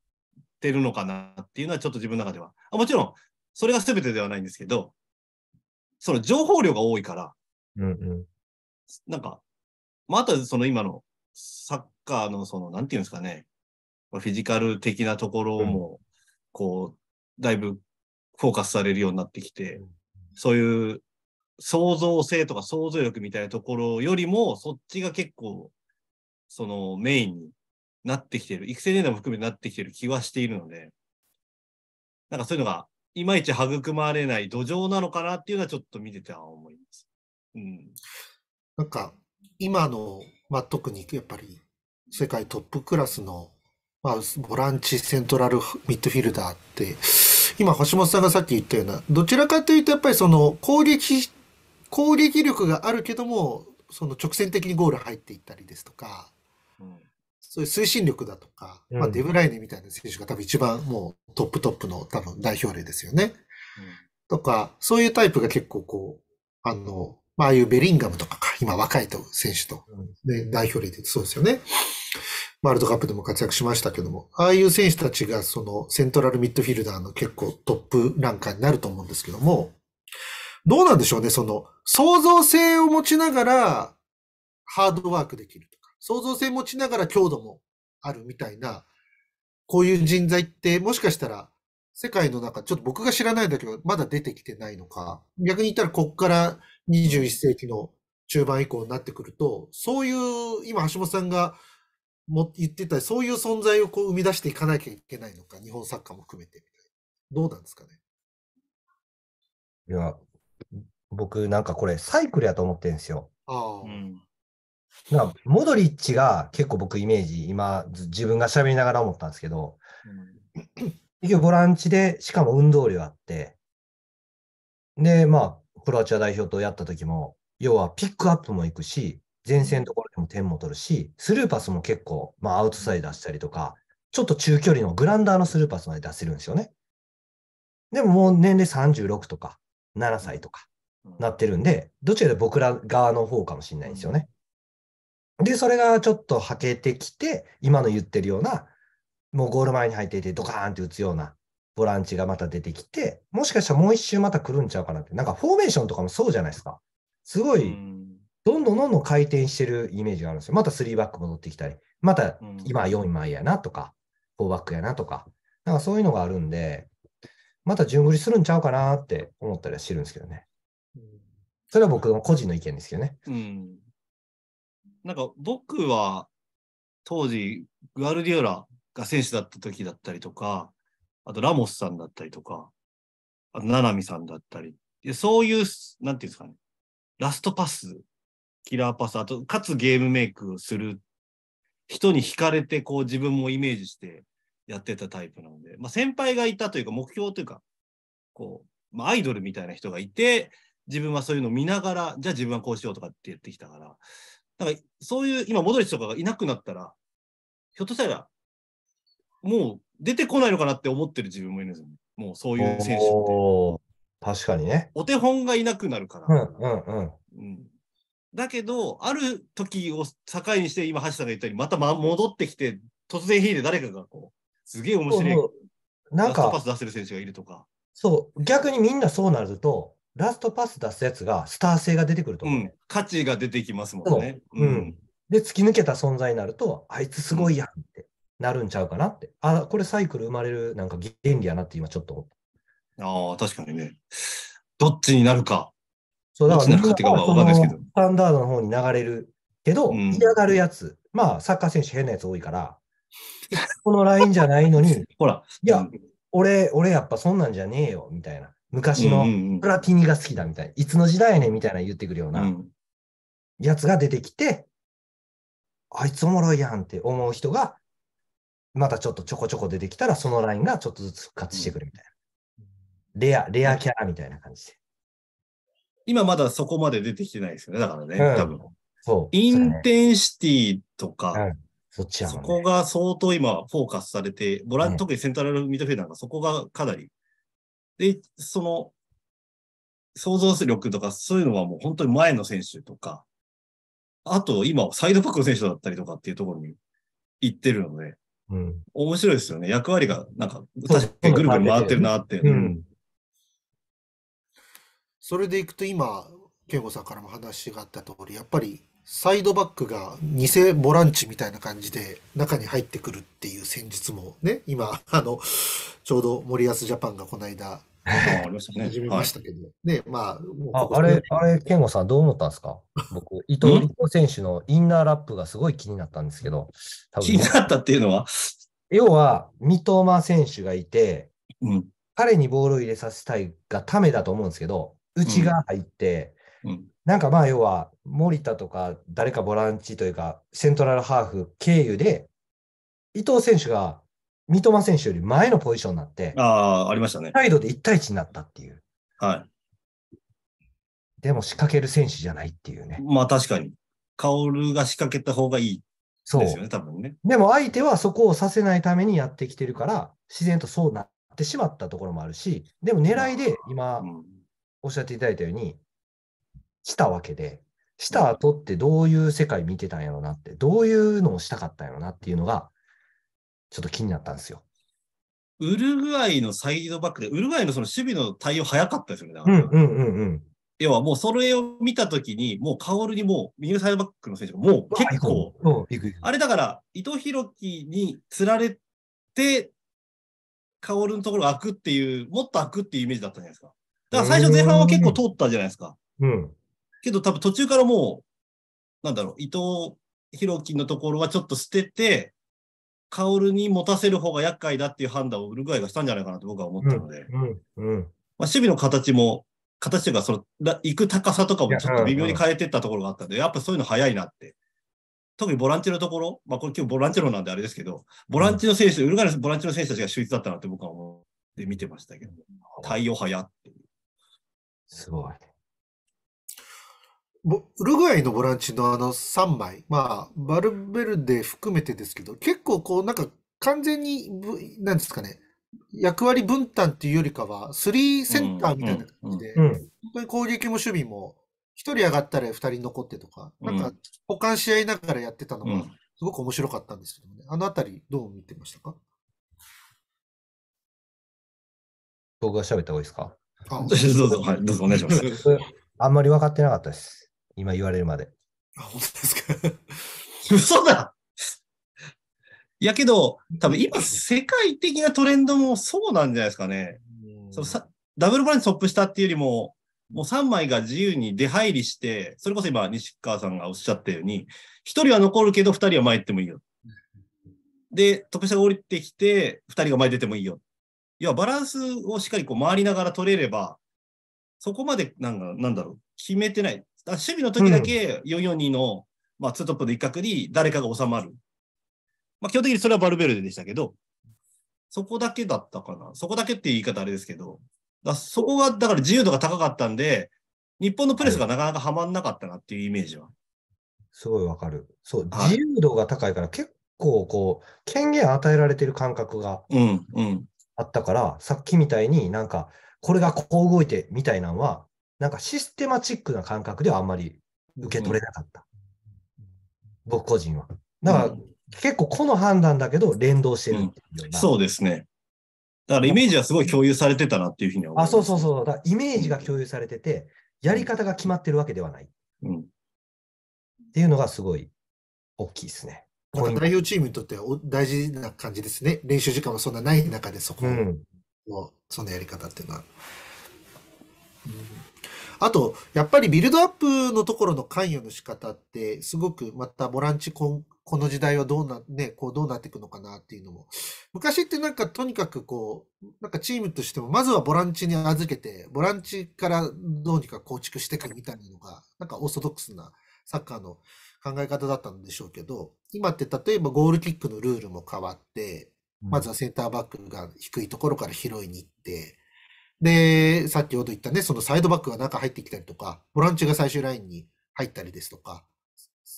てるのかなっていうのは、ちょっと自分の中では。あもちろん、それが全てではないんですけど、その情報量が多いから、うんうん、なんか、また、あその今のサッカーのその、なんていうんですかね、フィジカル的なところも、こう、だいぶフォーカスされるようになってきて、そういう創造性とか想像力みたいなところよりも、そっちが結構、そのメインになってきてる、育成年代も含めてなってきてる気はしているので、なんかそういうのが、いまいち育まれない土壌なのかなっていうのはちょっと見てては思います。うん。なんか、今の、まあ、特にやっぱり、世界トップクラスの、まあ、ボランチ、セントラル、ミッドフィルダーって、今、橋本さんがさっき言ったような、どちらかというと、やっぱりその攻撃攻撃力があるけども、その直線的にゴール入っていったりですとか、うん、そういう推進力だとか、うん、まあ、デブライネみたいな選手が多分一番もうトップトップの多分代表例ですよね。うん、とか、そういうタイプが結構こう、あの、まあ、あいうベリンガムとかか、今若いと選手と、ね、代表例でそうですよね。ワールドカップでも活躍しましたけども、ああいう選手たちがそのセントラルミッドフィルダーの結構トップランカーになると思うんですけども、どうなんでしょうね、その、創造性を持ちながら、ハードワークできるとか、創造性持ちながら強度もあるみたいな、こういう人材って、もしかしたら、世界の中、ちょっと僕が知らないんだけど、まだ出てきてないのか、逆に言ったら、こっから21世紀の中盤以降になってくると、そういう、今、橋本さんがも言ってた、そういう存在をこう生み出していかなきゃいけないのか、日本サッカーも含めて。どうなんですかね。いや、僕なんかこれサイクルやと思ってるんですよ。あモドリッチが結構僕イメージ今自分が喋りながら思ったんですけど、うん、ボランチでしかも運動量あってでまあクロアチア代表とやった時も要はピックアップも行くし前線のところでも点も取るしスルーパスも結構、まあ、アウトサイダーしたりとかちょっと中距離のグランダーのスルーパスまで出せるんですよね。でももう年齢36とか7歳とかなってるんで、どちらで僕ら側の方かもしれないんですよね。で、それがちょっとはけてきて、今の言ってるような、もうゴール前に入っていて、ドカーンって打つようなボランチがまた出てきて、もしかしたらもう一周また来るんちゃうかなって、なんかフォーメーションとかもそうじゃないですか。すごい、どんどんどんどん回転してるイメージがあるんですよ。また3バック戻ってきたり、また今4枚やなとか、4バックやなとか、なんかそういうのがあるんで、また順繰りするんちゃうかなって思ったりはしてるんですけどね。それは僕の個人の意見ですけどね。うん。なんか僕は当時、グアルディオラが選手だった時だったりとか、あとラモスさんだったりとか、あとナナミさんだったり、そういう、なんていうんですかね、ラストパス、キラーパス、あと、かつゲームメイクする人に惹かれて、こう自分もイメージしてやってたタイプなので、まあ、先輩がいたというか、目標というか、こう、まあ、アイドルみたいな人がいて、自分はそういうのを見ながら、じゃあ自分はこうしようとかってやってきたから、なんかそういう、今、モドリッチとかがいなくなったら、ひょっとしたら、もう出てこないのかなって思ってる自分もいるんですよね。もうそういう選手って。確かにね。お手本がいなくなるから。うんうんうん。うん、だけど、ある時を境にして、今、橋さんが言ったように、また戻ってきて、突然ひいて誰かがこうすげえ面白い。なんか、ラストパス出せる選手がいるとか。そう、逆にみんなそうなると、ラストパス出すやつがスター性が出てくると思う、ねうん、価値が出てきますもんね。ううん、うん、で、突き抜けた存在になると、あいつすごいやんってなるんちゃうかなって。あ、これサイクル生まれるなんか原理やなって今ちょっと思った。ああ、確かにね。どっちになるか。そうだから、どっちになかスタンダードの方に流れるけど、うん、嫌がるやつ、まあ、サッカー選手変なやつ多いから、このラインじゃないのに、ほら、いや、俺、俺やっぱそんなんじゃねえよ、みたいな。昔のプラティニが好きだみたいな、いつの時代やねんみたいな言ってくるようなやつが出てきて、あいつおもろいやんって思う人が、またちょっとちょこちょこ出てきたら、そのラインがちょっとずつ復活してくるみたいな。レア、レアキャラみたいな感じで。今まだそこまで出てきてないですよね、だからね、うん、多分。そう。インテンシティとか、そっちね、そこが相当今フォーカスされて、ボラン、うん、特にセントラルミッドフィルダーがそこがかなり。で、その、想像力とかそういうのはもう本当に前の選手とか、あと今サイドバックの選手だったりとかっていうところに行ってるので、うん、面白いですよね。役割がなんか確かにぐるぐる回ってるなって。うん、それでいくと今、慶吾さんからも話があった通り、やっぱりサイドバックが偽ボランチみたいな感じで中に入ってくるっていう戦術もね、今、あの、ちょうど森保ジャパンがこの間、ありました始めましたけど、ね、まあ、ああれ、あれ、健吾さん、どう思ったんですか僕、伊藤選手のインナーラップがすごい気になったんですけど、気になったっていうのは要は、三笘選手がいて、うん、彼にボールを入れさせたいがためだと思うんですけど、内側入って、うんなんかまあ要は森田とか誰かボランチというかセントラルハーフ経由で伊藤選手が三笘選手より前のポジションになってああありましたねサイドで1対1になったっていうはいでも仕掛ける選手じゃないっていうねまあ確かに薫が仕掛けた方がいいですよね多分ねでも相手はそこをさせないためにやってきてるから自然とそうなってしまったところもあるしでも狙いで今おっしゃっていただいたようにしたわけで、した後ってどういう世界見てたんやろうなって、どういうのをしたかったんやろうなっていうのが、ちょっと気になったんですよ。ウルグアイのサイドバックで、ウルグアイのその守備の対応早かったですよね。だからうんうんうんうん。要はもうそれを見たときに、もうカオルにもう右サイドバックの選手がもう結構、あれだから、伊藤洋樹につられて、カオルのところが開くっていう、もっと開くっていうイメージだったじゃないですか。だから最初前半は結構通ったじゃないですか。うん。けど多分途中からもう、なんだろう、伊藤博樹のところはちょっと捨てて、薫に持たせる方が厄介だっていう判断をウルグアイがしたんじゃないかなと僕は思ったので、うんうんまあ、守備の形も、形というかその、行く高さとかもちょっと微妙に変えていったところがあったので、やっぱそういうの早いなって。特にボランチのところ、まあ、これ今日ボランチのなんであれですけど、ボランチの選手、ウルグアイのボランチの選手たちが秀逸だったなって僕は思って見てましたけど、対応早っていう。すごい。ぼウルグアイのボランチのあの3枚、まあ、バルベルデ含めてですけど、結構こう、なんか完全にぶ、なんですかね、役割分担っていうよりかは、スリーセンターみたいな感じで、本当に攻撃も守備も、1人上がったら2人残ってとか、なんか、保管し合いながらやってたのが、すごく面白かったんですけどね、あのあたり、どう見てましたか僕が喋った方がいいですかあ、どうぞ、はい、どうぞお願いします。あんまり分かってなかったです。今言われるまで。あ、本当ですか 嘘だやけど、多分今、世界的なトレンドもそうなんじゃないですかね。そのさダブルバランストップしたっていうよりも、もう3枚が自由に出入りして、それこそ今、西川さんがおっしゃったように、1人は残るけど、2人は前行ってもいいよ。で、特殊が降りてきて、2人が前出てもいいよ。要はバランスをしっかりこう回りながら取れれば、そこまでなんなんだろう、決めてない。だ守備の時だけ442の、うん、まあ、ートップの一角に誰かが収まる。まあ、基本的にそれはバルベルデでしたけど、そこだけだったかな。そこだけっていう言い方あれですけど、だそこが、だから自由度が高かったんで、日本のプレスがなかなかはまんなかったなっていうイメージは。すごいわかる。そう、自由度が高いから結構こう、権限与えられてる感覚があったから、うんうん、さっきみたいになんか、これがこう動いてみたいなのは、なんかシステマチックな感覚ではあんまり受け取れなかった。うん、僕個人は。だから、結構この判断だけど連動してるていううな、ん、そうですね。だからイメージはすごい共有されてたなっていうふうに思います。あ、そうそうそう。だイメージが共有されてて、やり方が決まってるわけではない。うん。っていうのがすごい大きいですね。代表チームにとっては大事な感じですね。練習時間はそんなない中でそこを、うん、そのやり方っていうのは。うんあと、やっぱりビルドアップのところの関与の仕方って、すごくまたボランチここの時代はどうな、ね、こうどうなっていくのかなっていうのも。昔ってなんかとにかくこう、なんかチームとしても、まずはボランチに預けて、ボランチからどうにか構築していくみたいなのが、なんかオーソドックスなサッカーの考え方だったんでしょうけど、今って例えばゴールキックのルールも変わって、まずはセンターバックが低いところから拾いに行って、で、さっきほど言ったね、そのサイドバックが中入ってきたりとか、ボランチが最終ラインに入ったりですとか、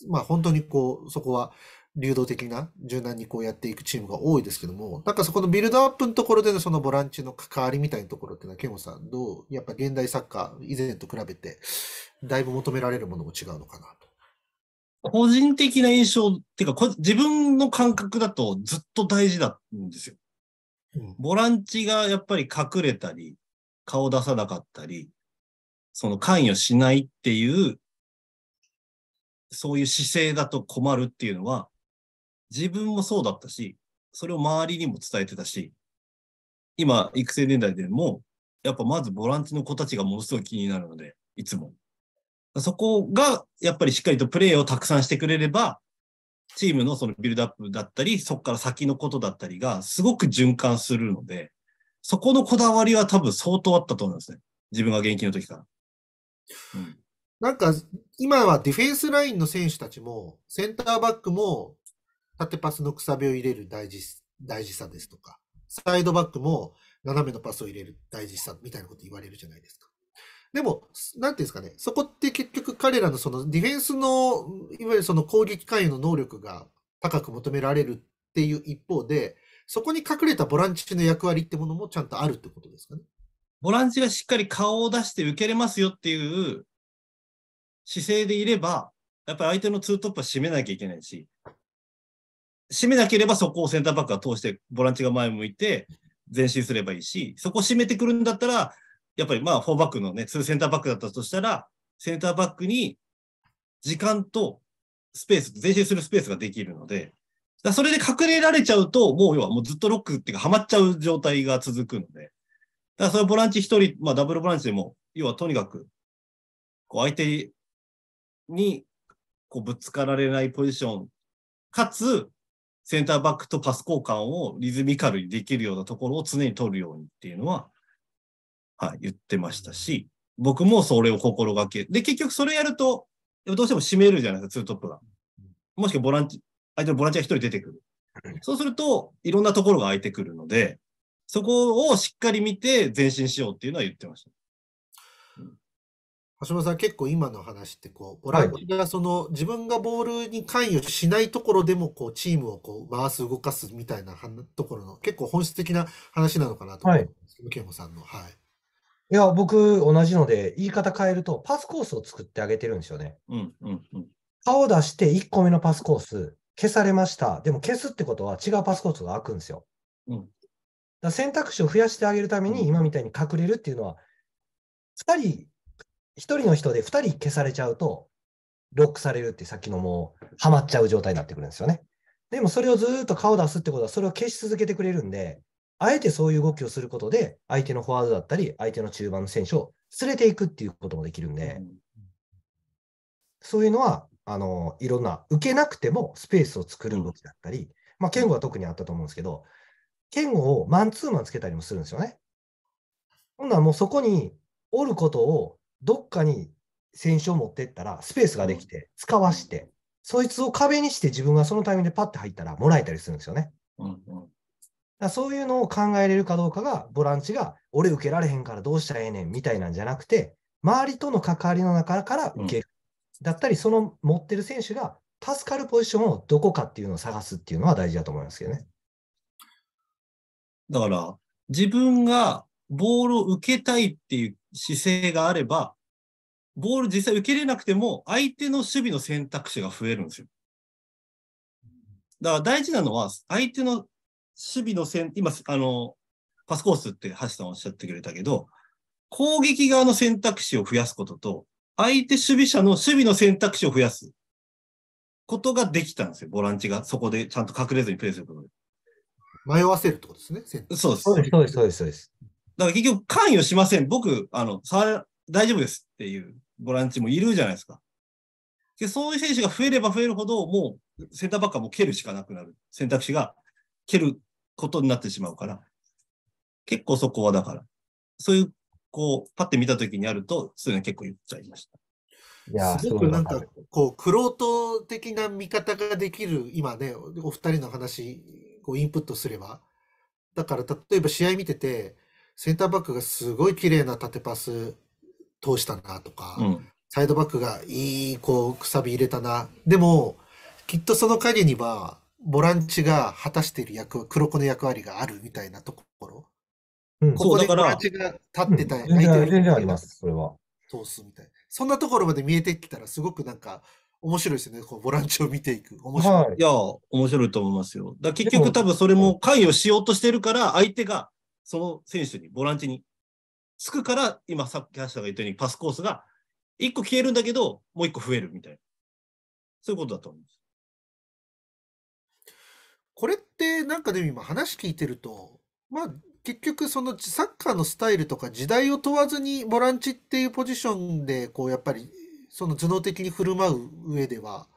まあ本当にこう、そこは流動的な柔軟にこうやっていくチームが多いですけども、なんかそこのビルドアップのところでのそのボランチの関わりみたいなところっていうのは、ケモさん、どう、やっぱ現代サッカー以前と比べて、だいぶ求められるものも違うのかなと。個人的な印象っていうか、自分の感覚だとずっと大事なんですよ。ボランチがやっぱり隠れたり、顔出さなかったり、その関与しないっていう、そういう姿勢だと困るっていうのは、自分もそうだったし、それを周りにも伝えてたし、今、育成年代でも、やっぱまずボランチの子たちがものすごい気になるので、いつも。そこが、やっぱりしっかりとプレーをたくさんしてくれれば、チームのそのビルドアップだったり、そこから先のことだったりが、すごく循環するので、そこのこだわりは多分相当あったと思うんですね。自分が現役の時から。なんか、今はディフェンスラインの選手たちも、センターバックも、縦パスのくさびを入れる大事、大事さですとか、サイドバックも斜めのパスを入れる大事さみたいなこと言われるじゃないですか。でも、なんていうんですかね、そこって結局彼らのそのディフェンスの、いわゆるその攻撃関与の能力が高く求められるっていう一方で、そこに隠れたボランチの役割ってものもちゃんとあるってことですかね。ボランチがしっかり顔を出して受けれますよっていう姿勢でいれば、やっぱり相手のツートップは締めなきゃいけないし、締めなければそこをセンターバックが通して、ボランチが前向いて前進すればいいし、そこを締めてくるんだったら、やっぱりまあ4バックのね、2センターバックだったとしたら、センターバックに時間とスペース、前進するスペースができるので、だそれで隠れられちゃうと、もう要はもうずっとロックっていうか、ハマっちゃう状態が続くので、だからそれボランチ一人、まあダブルボランチでも、要はとにかく、こう相手にこうぶつかられないポジション、かつ、センターバックとパス交換をリズミカルにできるようなところを常に取るようにっていうのは、はい、言ってましたし、僕もそれを心がけ、で、結局それやると、どうしても締めるじゃないですか、ツートップが。もしくはボランチ、相手のボランティア一人出てくる。そうすると、いろんなところが空いてくるので、そこをしっかり見て前進しようっていうのは言ってました。橋本さん、結構今の話ってこう、ボランティアがその、自分がボールに関与しないところでもこう、チームをこう、回す、動かすみたいなところの、結構本質的な話なのかなと思うんですけど、はい、さんの。はい。いや、僕、同じので、言い方変えると、パスコースを作ってあげてるんですよね。うんうんうん。顔を出して1個目のパスコース、消されました。でも消すってことは違うパスコードが開くんですよ。うん、だ選択肢を増やしてあげるために、今みたいに隠れるっていうのは、2人、1人の人で2人消されちゃうと、ロックされるってさっきのもう、はまっちゃう状態になってくるんですよね。でもそれをずっと顔出すってことは、それを消し続けてくれるんで、あえてそういう動きをすることで、相手のフォワードだったり、相手の中盤の選手を連れていくっていうこともできるんで、そういうのはあのいろんな、受けなくてもスペースを作る動きだったり、まあ、ケは特にあったと思うんですけど、ケンをマンツーマンつけたりもするんですよね。ほんならもうそこにおることをどっかに選手を持ってったらスペースができて使わして、そいつを壁にして自分がそのタイミングでパッて入ったらもらえたりするんですよね。うんうん、だそういうのを考えれるかどうかがボランチが俺受けられへんからどうしたらええねんみたいなんじゃなくて周りとの関わりの中から受けるだったり、その持ってる選手が助かるポジションをどこかっていうのを探すっていうのは大事だと思いますけどね。だから、自分がボールを受けたいっていう姿勢があれば、ボール実際受けれなくても、相手の守備の選択肢が増えるんですよ。だから大事なのは、相手の守備の選、今、あの、パスコースって橋さんおっしゃってくれたけど、攻撃側の選択肢を増やすことと、相手守備者の守備の選択肢を増やすことができたんですよ、ボランチが。そこでちゃんと隠れずにプレーすることで。迷わせるってことですね、そうです。そうです、そうです、そうです。だから結局、関与しません。僕、あの、さ大丈夫ですっていうボランチもいるじゃないですか。でそういう選手が増えれば増えるほど、もうセンターバックはもう蹴るしかなくなる。選択肢が蹴ることになってしまうから。結構そこはだから、そういうこう、パッて見た時にあると、そういうの結構言っちゃいました。いやすごくなんか、こう、くろうと的な見方ができる、今ね、お二人の話、こう、インプットすれば。だから、例えば試合見てて、センターバックがすごい綺麗な縦パス通したなとか、うん、サイドバックがいい、こう、くさび入れたな。でも、きっとその陰には、ボランチが果たしている役、黒子の役割があるみたいなところ。そうだから。立ってたい。うん、相手全然あります、それは。通すみたいそんなところまで見えてきたら、すごくなんか、面白いですね。こうボランチを見ていく。面白い。はい、いや、面白いと思いますよ。だ結局多分それも関与しようとしてるから、相手がその選手に、ボランチにつくから、今さっきキャが言ったようにパスコースが一個消えるんだけど、もう一個増えるみたいな。そういうことだと思います。これってなんかでも今話聞いてると、まあ結局そのサッカーのスタイルとか時代を問わずにボランチっていうポジションでこうやっぱりその頭脳的に振る舞う上では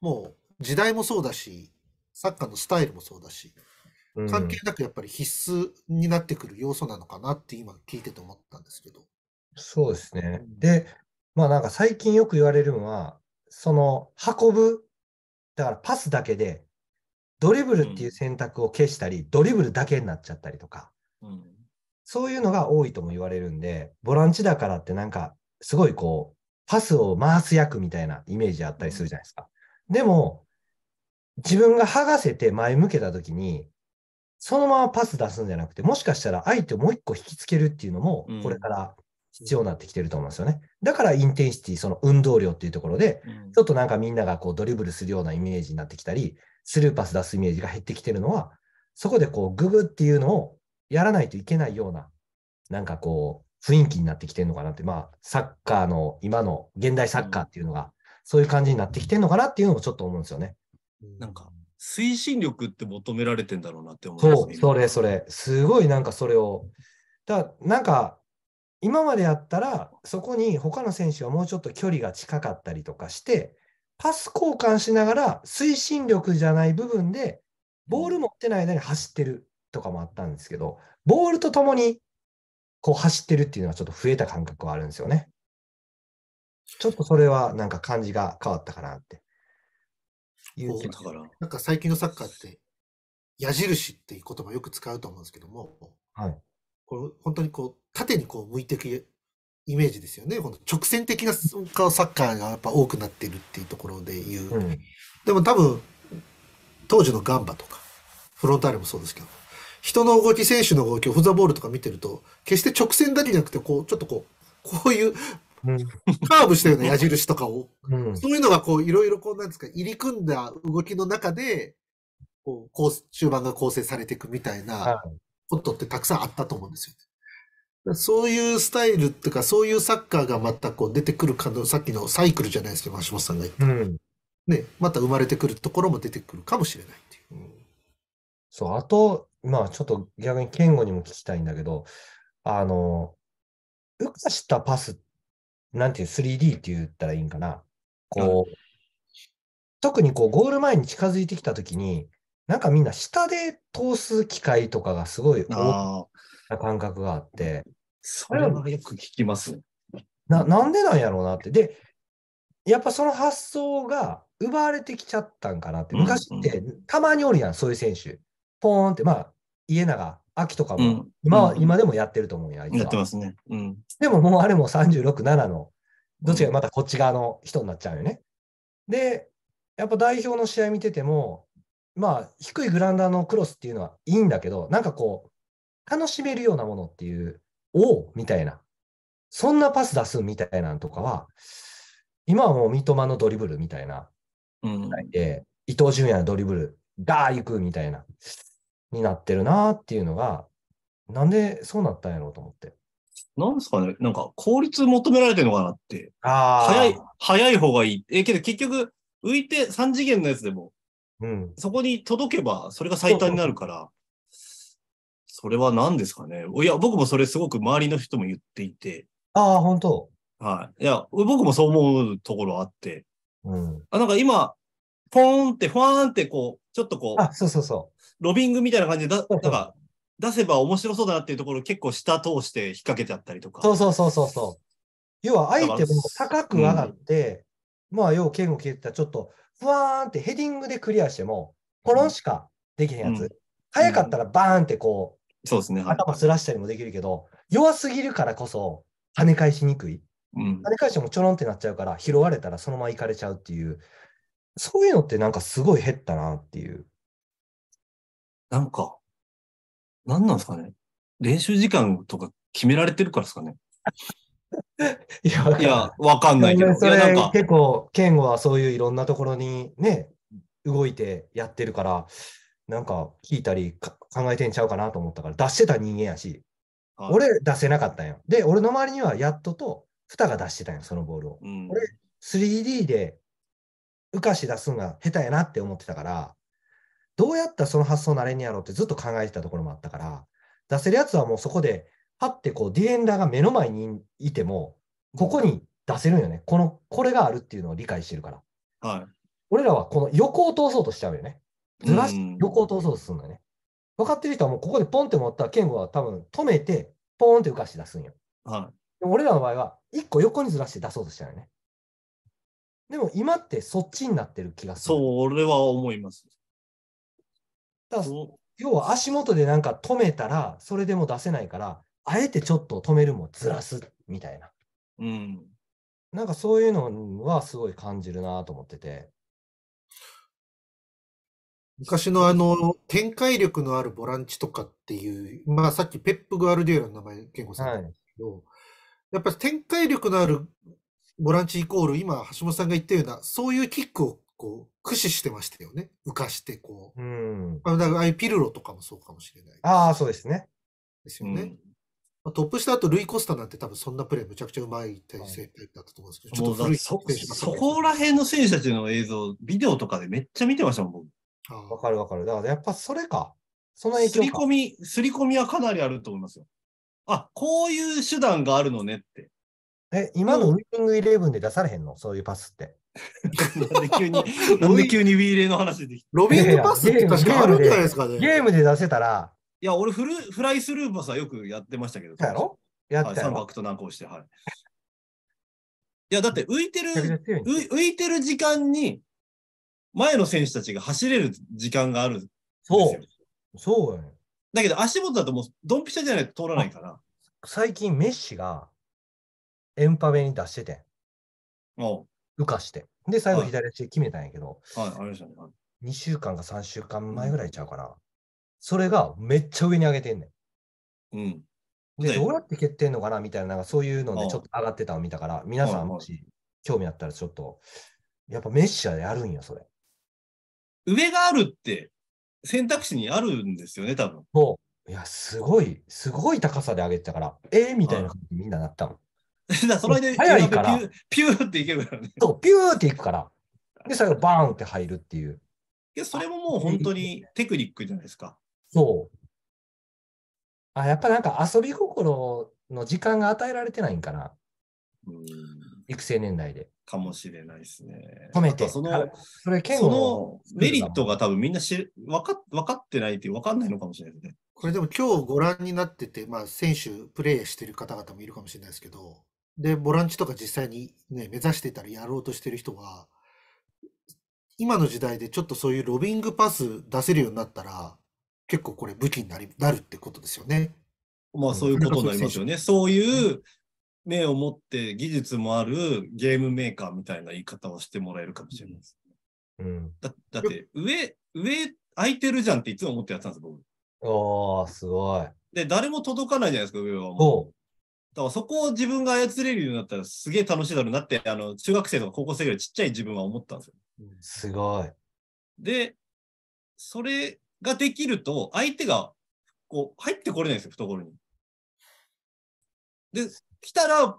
もう時代もそうだしサッカーのスタイルもそうだし関係なくやっぱり必須になってくる要素なのかなって今聞いてて思ったんですけど。うん、そうですね。で、まあなんか最近よく言われるのは、その運ぶ、だからパスだけでドリブルっていう選択を消したり、うん、ドリブルだけになっちゃったりとか、うん、そういうのが多いとも言われるんで、ボランチだからってなんか、すごいこう、パスを回す役みたいなイメージあったりするじゃないですか。でも、自分が剥がせて前向けた時に、そのままパス出すんじゃなくて、もしかしたら相手をもう一個引きつけるっていうのも、これから必要になってきてると思うんですよね。だからインテンシティ、その運動量っていうところで、ちょっとなんかみんながこうドリブルするようなイメージになってきたり、スルーパス出すイメージが減ってきてるのは、そこでこう、ググっていうのをやらないといけないような、なんかこう、雰囲気になってきてるのかなって、まあ、サッカーの、今の現代サッカーっていうのが、そういう感じになってきてるのかなっていうのもちょっと思うんですよね。なんか、推進力って求められてんだろうなって思います、ね、そう、それそれ。すごいなんかそれを。だなんか、今までやったら、そこに他の選手はもうちょっと距離が近かったりとかして、パス交換しながら推進力じゃない部分で、ボール持ってない間に走ってるとかもあったんですけど、ボールとともにこう走ってるっていうのはちょっと増えた感覚はあるんですよね。ちょっとそれはなんか感じが変わったかなっていう気がする。なんか最近のサッカーって、矢印っていう言葉よく使うと思うんですけども、はい、これ本当にこう縦にこう向いていくイメージですよね。この直線的なサッカーがやっぱ多くなってるっていうところで言う。うん、でも多分、当時のガンバとか、フロンターレもそうですけど、人の動き、選手の動き、をフザボールとか見てると、決して直線だけじゃなくて、こう、ちょっとこう、こういう、カーブしたような矢印とかを、うん、そういうのがこう、いろいろこう、なんですか、入り組んだ動きの中で、こう、中盤が構成されていくみたいなことってたくさんあったと思うんですよね。そういうスタイルっていうか、そういうサッカーがまたこう出てくる可能、さっきのサイクルじゃないですけど、橋本さんが言った。うん、ね、また生まれてくるところも出てくるかもしれないっていう。うん、そう、あと、まあちょっと逆に健吾にも聞きたいんだけど、あの、浮かしたパス、なんていう、3D って言ったらいいんかな。こう、特にこうゴール前に近づいてきたときに、なんかみんな下で通す機会とかがすごい多くた感覚があって。それはよく聞きますな。なんでなんやろうなって。で、やっぱその発想が奪われてきちゃったんかなって。昔ってたまにおるやん、そういう選手。ポーンって、まあ、家永、秋とかも、今今でもやってると思うやあいつは。やってますね。うん、でももうあれも36、7の、どっちがまたこっち側の人になっちゃうよね。で、やっぱ代表の試合見てても、まあ、低いグラウンダーのクロスっていうのはいいんだけど、なんかこう、楽しめるようなものっていう、おみたいな、そんなパス出すみたいなんとかは、今はもう三笘のドリブルみたいな、うん、で伊東純也のドリブル、がー行くみたいな、になってるなっていうのが、なんでそうなったんやろうと思って。なんですかね、なんか効率求められてるのかなって。あ早い、早い方がいい。え、けど結局、浮いて3次元のやつでも、うん、そこに届けば、それが最短になるから。それは何ですかね。いや、僕もそれすごく周りの人も言っていて。ああ、本当はい。いや、僕もそう思うところあって。うん。あ、なんか今、ポーンって、ファーンってこう、ちょっとこう。あ、そうそうそう。ロビングみたいな感じでだ、なんか、出せば面白そうだなっていうところ結構下通して引っ掛けちゃったりとか。そうそうそうそうそう。要は、相手も高く上がって、うん、まあ、要は、剣を切ったらちょっと、ふわーんってヘディングでクリアしても、ポロンしかできへんやつ。うん、早かったらバーンってこう、そうですね。はい、頭ずらしたりもできるけど、弱すぎるからこそ跳ね返しにくい。跳ね返してもちょろんってなっちゃうから、拾われたらそのままいかれちゃうっていう、そういうのってなんかすごい減ったなっていう。なんか、なんなんですかね。練習時間とか決められてるからですかね。いや、いや、わかんないけど。それなんか結構、健吾はそういういろんなところにね、動いてやってるから、なんか聞いたり考えてんちゃうかなと思ったから出してた人間やし、俺出せなかったんよ。で、俺の周りにはやっとと蓋が出してたんよ、そのボールを。うん、俺 3D で浮かし出すんが下手やなって思ってたから、どうやったらその発想になれんやろうってずっと考えてたところもあったから、出せるやつはもうそこで、パってこうディフェンダーが目の前にいても、ここに出せるんよね。この、これがあるっていうのを理解してるから。はい。俺らはこの横を通そうとしちゃうよね。ずらし横を通そうとするんだね。分かってる人はもうここでポンって持った剣吾は多分止めて、ポンって浮かして出すんよ。はい、で俺らの場合は、一個横にずらして出そうとしたよね。でも今ってそっちになってる気がする。そう、俺は思います。だ要は足元でなんか止めたら、それでも出せないから、あえてちょっと止めるもずらすみたいな。うん。なんかそういうのはすごい感じるなと思ってて。昔のあの、展開力のあるボランチとかっていう、まあさっきペップ・グアルディエラの名前、健吾さんがったんですけど、やっぱり展開力のあるボランチイコール、今、橋本さんが言ったような、そういうキックをこう駆使してましたよね。浮かして、こう。うん。あだから、ああいうピルロとかもそうかもしれない。ああ、そうですね。ですよね。んまあ、トップした後、ルイ・コスタなんて多分そんなプレーむちゃくちゃうまい体制だったと思うんですけど、ちょっと古い選手そこら辺の選手たちの映像、ビデオとかでめっちゃ見てましたもん、僕。わかるわかる。だからやっぱそれか。その影響すり込み、すり込みはかなりあると思いますよ。あ、こういう手段があるのねって。え、今のウィーングイレブンで出されへんのそういうパスって。なんで急に、なんで急にウィーレの話できロビングパスって確かあるんじゃないですかね。ゲームで出せたら。いや、俺フル、フライスルーパスはよくやってましたけど。やろやったやろ、はい、3バックと難航して、はい。いや、だって浮いてる、浮いてる時間に前の選手たちが走れる時間があるんですよ。そう。そうよね。だけど足元だともうドンピシャじゃないと通らないから。最近メッシがエンパベに出してて。お浮かして。で、最後左足で決めたんやけど。はい、はい、あれでしたね。2週間か3週間前ぐらいちゃうかな。それがめっちゃ上に上げてんねん。うん。で、どうやって蹴ってんのかなみたいな、なんかそういうのでちょっと上がってたのを見たから、皆さんもし興味あったらちょっと、やっぱメッシはやるんよ、それ。上があるって選択肢にあるんですよね、多分。そう。いや、すごい、すごい高さで上げてたから、えー、みたいな感じでみんななったの。だそれで早いからピューっていけるからね。そう、ピューっていくから。で、最後、バーンって入るっていう。いや、それももう本当にテクニックじゃないですか。そう。あ、やっぱなんか遊び心の時間が与えられてないんかな。育成年代で。かもしれないですね。めて。その、それそのメリットが多分みんなし分か分かってないって分かんないのかもしれないですね。これでも今日ご覧になってて、まあ、選手、プレーしてる方々もいるかもしれないですけど、で、ボランチとか実際に、ね、目指してたりやろうとしてる人は、今の時代でちょっとそういうロビングパス出せるようになったら、結構これ武器になりなるってことですよね。まあそういうことになりますよね。そういう目を持って技術もあるゲームメーカーみたいな言い方をしてもらえるかもしれないです、うん、だだって上、上空いてるじゃんっていつも思ってやってたんです、僕。ああ、すごい。で、誰も届かないじゃないですか、上はもう。だからそこを自分が操れるようになったらすげえ楽しいだろうなって、あの、中学生とか高校生ぐらいちっちゃい自分は思ったんですよ。すごい。で、それができると、相手が、こう、入ってこれないんですよ、懐に。で、来たら、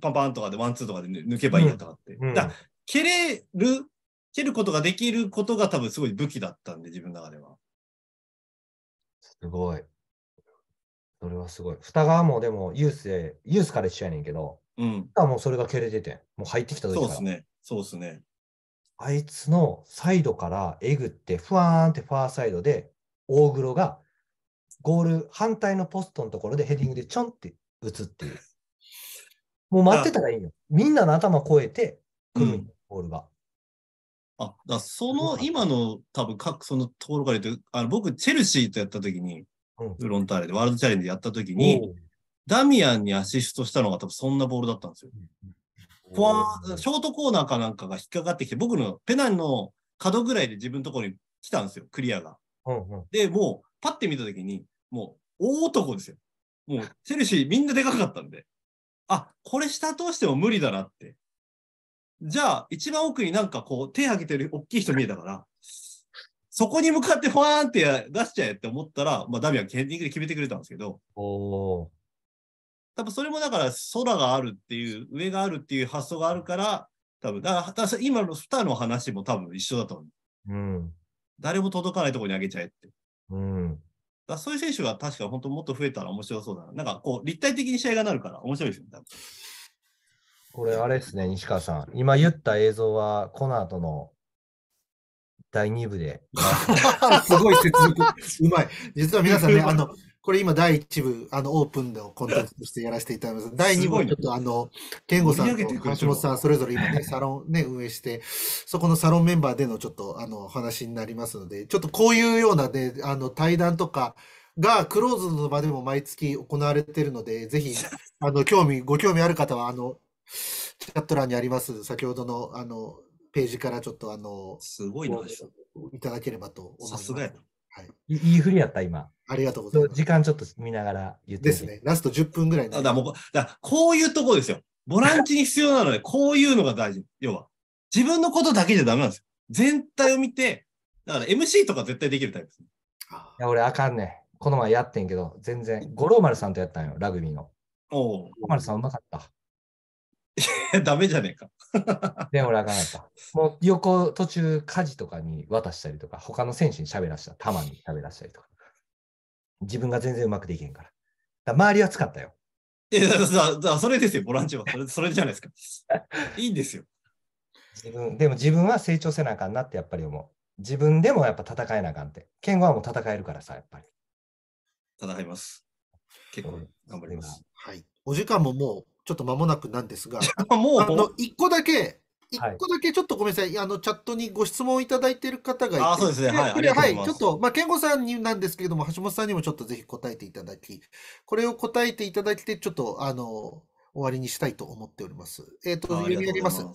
パンパンとかでワンツーとかで抜けばいいやとかって。うんうん、だ蹴れる、蹴ることができることが多分すごい武器だったんで、自分の中では。すごい。それはすごい。二川もでもユースで、ユースから一緒やねんけど、うん。もうそれが蹴れてて、もう入ってきた時から。そうですね。そうですね。あいつのサイドからえぐって、ふわーんってファーサイドで、大黒がゴール反対のポストのところでヘディングでちょんって打つっていう。もう待ってたらいいよ。みんなの頭越えて来る、ボールが。あ、だその今の多分各そのところから言うと、あの僕、チェルシーとやった時に、フロンターレでワールドチャレンジやった時に、ダミアンにアシストしたのが多分そんなボールだったんですよ。フォア、ショートコーナーかなんかが引っかかってきて、僕のペナンの角ぐらいで自分のところに来たんですよ、クリアが。うんうん、で、もう、パッて見た時に、もう、大男ですよ。もう、チェルシーみんなでかかったんで。あ、これ下通しても無理だなって。じゃあ、一番奥になんかこう、手挙げてる大きい人見えたから、そこに向かってファーンって出しちゃえって思ったら、まあ、ダミアンンディングで決めてくれたんですけど。お多分それもだから空があるっていう、上があるっていう発想があるから、多分だから今の2の話も多分一緒だと思う。うん、誰も届かないところにあげちゃえって。うんだそういう選手は確か本当もっと増えたら面白そうだな。なんかこう立体的に試合がなるから面白いですよね。これあれですね、西川さん。今言った映像はこの後の第2部で。すごい接続。うまい。実は皆さんね、あの、これ今第一部、あの、オープンのコンテンツとしてやらせていただきます。第二部ちょっとあの、健吾さんと橋本さん、それぞれ今ね、サロンね、運営して、そこのサロンメンバーでのちょっとあの、話になりますので、ちょっとこういうようなね、あの、対談とか、が、クローズの場でも毎月行われているので、ぜひ、あの、興味、ご興味ある方は、あの、チャット欄にあります、先ほどの、あの、ページからちょっと、あの、すごいないただければと思います。さすがやな。はい、いいふりやった、今。ありがとうございます。時間ちょっと見ながら言ってですね。ラスト10分ぐらい、だもうだこういうとこですよ。ボランチに必要なので、こういうのが大事。要は、自分のことだけじゃダメなんですよ。全体を見て、だから MC とか絶対できるタイプです、いや、俺あかんね。この前やってんけど、全然。五郎丸さんとやったんよ、ラグビーの。おお。五郎丸さんうまかった。いや、ダメじゃねえか。電話裏がなかった。もう横、途中、家事とかに渡したりとか、他の選手に喋らした、たまに喋らしたりとか。自分が全然うまくできへんから。だ周りは使ったよ。いや、だだそれですよ、ボランチは。それそれじゃないですか。いいんですよ。自分でも自分は成長せなあかんなってやっぱり思う。自分でもやっぱ戦えなあかんって。剣吾はもう戦えるからさ、やっぱり。戦います。結構頑張ります。はい。お時間ももうちょっと間もなくなんですが、もうあの一個だけ、一個だけちょっとごめんなさい、あのチャットにご質問いただいている方がいて、あそうですね、はい、はい、ちょっと、まあ、健吾さんになんですけれども、橋本さんにもちょっとぜひ答えていただき、これを答えていただいて、ちょっと、あの、終わりにしたいと思っております。えっ、ー、と、読み上げます。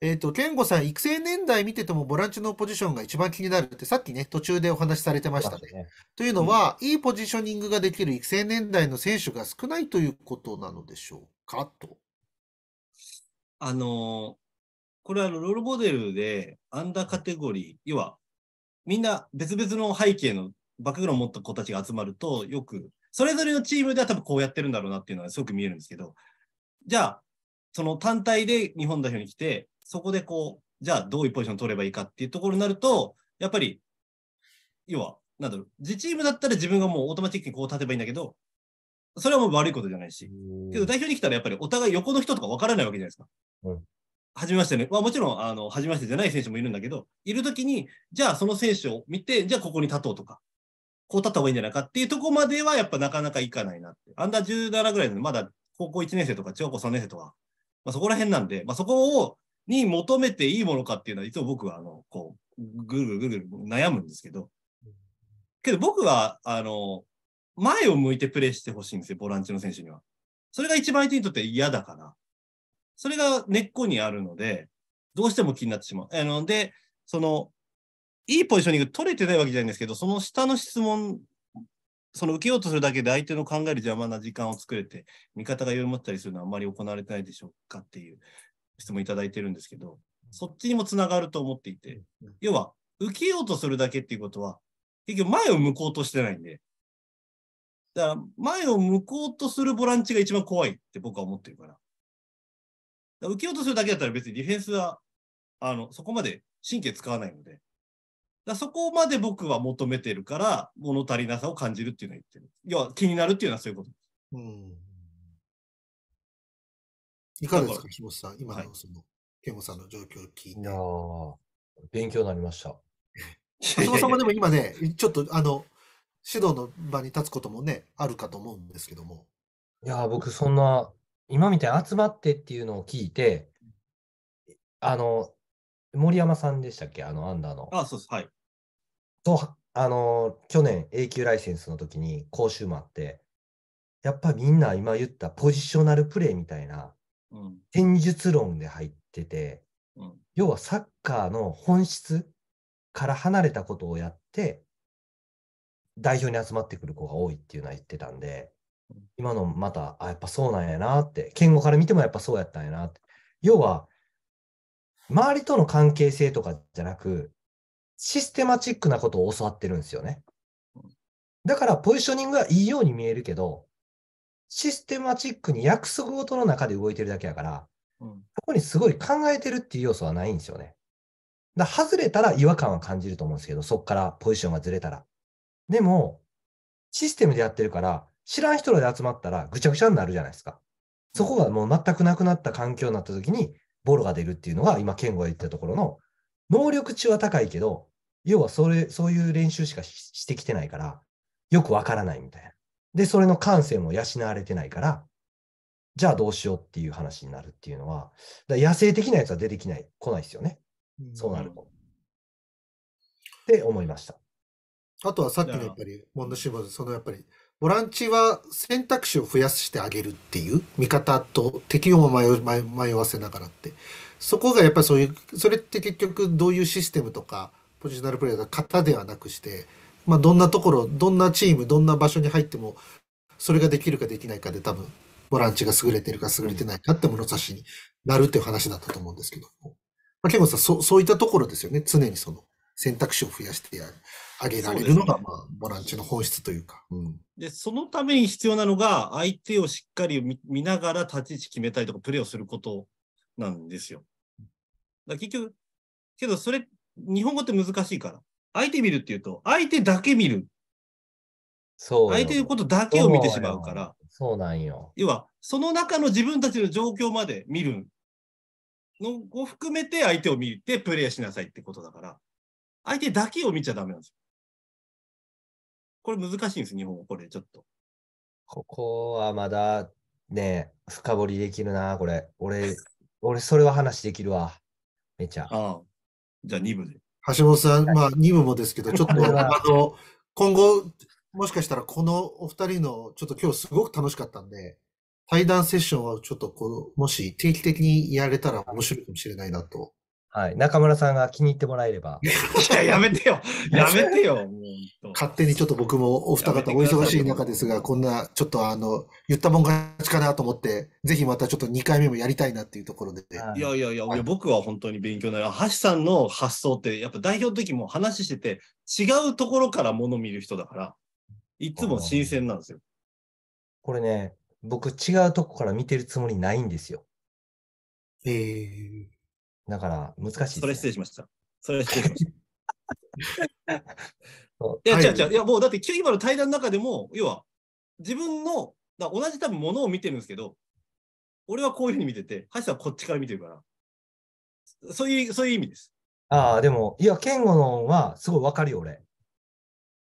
えっ、ー、と、健吾さん、育成年代見ててもボランチのポジションが一番気になるって、さっきね、途中でお話しされてましたね。ねというのは、うん、いいポジショニングができる育成年代の選手が少ないということなのでしょうかと。あの、これはロールモデルで、アンダーカテゴリー、要は、みんな別々の背景のバックグラウンドを持った子たちが集まると、よく、それぞれのチームでは多分こうやってるんだろうなっていうのはすごく見えるんですけど、じゃあ、その単体で日本代表に来て、そこでこう、じゃあどういうポジション取ればいいかっていうところになると、やっぱり、要は、なんだろう、自チームだったら自分がもうオートマチックにこう立てばいいんだけど、それはもう悪いことじゃないし、けど代表に来たらやっぱりお互い横の人とか分からないわけじゃないですか。はじめましてね。まあ、もちろん、あの、はじめましてじゃない選手もいるんだけど、いるときに、じゃあその選手を見て、じゃあここに立とうとか、こう立った方がいいんじゃないかっていうとこまではやっぱなかなかいかないなって。アンダー17ぐらいでまだ高校1年生とか中学校3年生とか、まあ、そこら辺なんで、まあ、そこをに求めていいものかっていうのは、いつも僕は、あの、こう、ぐるぐるぐる悩むんですけど、けど僕は、あの、前を向いてプレーしてほしいんですよ、ボランチの選手には。それが一番相手にとって嫌だから。それが根っこにあるので、どうしても気になってしまう。あので、その、いいポジショニング取れてないわけじゃないんですけど、その下の質問その受けようとするだけで相手の考える邪魔な時間を作れて、味方が緩まったりするのはあまり行われてないでしょうかっていう質問いただいてるんですけど、そっちにもつながると思っていて、要は、受けようとするだけっていうことは、結局前を向こうとしてないんで、だから前を向こうとするボランチが一番怖いって僕は思ってるから。から受けようとするだけだったら別にディフェンスは、あの、そこまで神経使わないので、だそこまで僕は求めてるから、物足りなさを感じるっていうのは言ってる。要は気になるっていうのはそういうことうん。いかがですか、木本さん、今のその、健、は、い、さんの状況を聞いて。いや勉強になりました。そ さそもでも今ね、ちょっとあの、指導の場に立つこともね、あるかと思うんですけども。いや僕そんな、今みたいに集まってっていうのを聞いて、あの、森山さんでしたっけ、あのアンダーの。ああそうです。はい。と、あの、去年、永久ライセンスの時に講習もあって、やっぱみんな今言ったポジショナルプレーみたいな、うん、戦術論で入ってて、うん、要はサッカーの本質から離れたことをやって、代表に集まってくる子が多いっていうのは言ってたんで、今のまた、あ、やっぱそうなんやなって、言語から見てもやっぱそうやったんやなって。要は、周りとの関係性とかじゃなく、システマチックなことを教わってるんですよね。だから、ポジショニングはいいように見えるけど、システマチックに約束事の中で動いてるだけやから、そこにすごい考えてるっていう要素はないんですよね。だ外れたら違和感は感じると思うんですけど、そこからポジションがずれたら。でも、システムでやってるから、知らん人らで集まったらぐちゃぐちゃになるじゃないですか。そこがもう全くなくなった環境になった時に、ボロが出るっていうのが、今、健吾が言ったところの、能力値は高いけど、要はそれ、そういう練習しかしてきてないから、よくわからないみたいな。で、それの感性も養われてないから、じゃあどうしようっていう話になるっていうのは、だ野生的なやつは出てきない、来ないですよね。そうなると。って思いました。あとはさっきのやっぱり、モンドシーーそのやっぱり、ボランチは選択肢を増やしてあげるっていう見方と適をも迷わせながらってそこがやっぱりそういうそれって結局どういうシステムとかポジショナルプレーヤーが型ではなくして、まあ、どんなところどんなチームどんな場所に入ってもそれができるかできないかで多分ボランチが優れてるか優れてないかって物差しになるっていう話だったと思うんですけども、まあ、結構さそういったところですよね常にその選択肢を増やしてやる。上げられるのが、まあ、ボランチの本質というか、うん、で、そのために必要なのが、相手をしっかり見ながら立ち位置決めたりとか、プレーをすることなんですよ。だ結局、けどそれ、日本語って難しいから。相手見るっていうと、相手だけ見る。そう。相手のことだけを見てしまうから。そうなんよ。要は、その中の自分たちの状況まで見るのを含めて相手を見てプレーしなさいってことだから、相手だけを見ちゃダメなんですよ。これ難しいんです、日本これちょっと。ここはまだね、深掘りできるな、これ。俺、俺、それは話できるわ。めちゃ。ああじゃあ2部で。橋本さん、まあ2部もですけど、ちょっと、あの、今後、もしかしたらこのお二人の、ちょっと今日すごく楽しかったんで、対談セッションはちょっとこう、もし定期的にやれたら面白いかもしれないなとはい、中村さんが気に入ってもらえれば。いや、やめてよ。やめてよ。勝手にちょっと僕もお二方お忙しい中ですが、こんなちょっとあの、言ったもん勝ちかなと思って、ぜひまたちょっと2回目もやりたいなっていうところで。いやいやいや、僕は本当に勉強になる。橋さんの発想って、やっぱ代表の時も話してて、違うところからもの見る人だから、いつも新鮮なんですよ。これね、僕違うとこから見てるつもりないんですよ。ええーだから難しい、ね、それ失礼しました。それ失礼しました。いや、違う違う。いや、もうだって今の対談の中でも、要は、自分の、だ同じ多分ものを見てるんですけど、俺はこういうふうに見てて、橋さんはこっちから見てるから。そういう、そういう意味です。ああ、でも、いや、健吾のはすごいわかるよ、俺。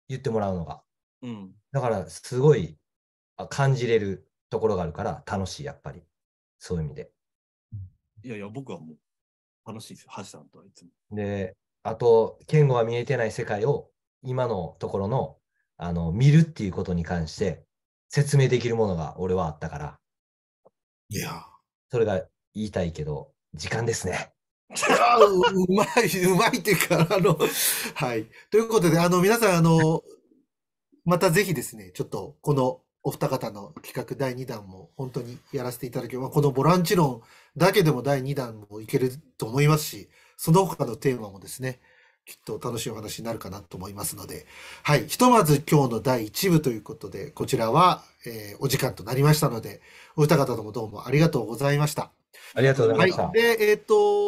言ってもらうのが。うん。だから、すごい感じれるところがあるから、楽しい、やっぱり。そういう意味で。いやいや、僕はもう、楽しいですよ、橋さんとはいつも。で、あと、言語が見えてない世界を今のところのあの見るっていうことに関して説明できるものが俺はあったから。いや。それが言いたいけど、時間ですね。うまい、うまいってか、あの、はい。ということで、あの、皆さん、あの、またぜひですね、ちょっと、このお二方の企画第2弾も本当にやらせていただければ、このボランチ論だけでも第2弾もいけると思いますし、その他のテーマもですね、きっと楽しいお話になるかなと思いますので、はい、ひとまず今日の第1部ということで、こちらは、えー、お時間となりましたので、お二方ともどうもありがとうございました。ありがとうございました。はい、で、えっ、と、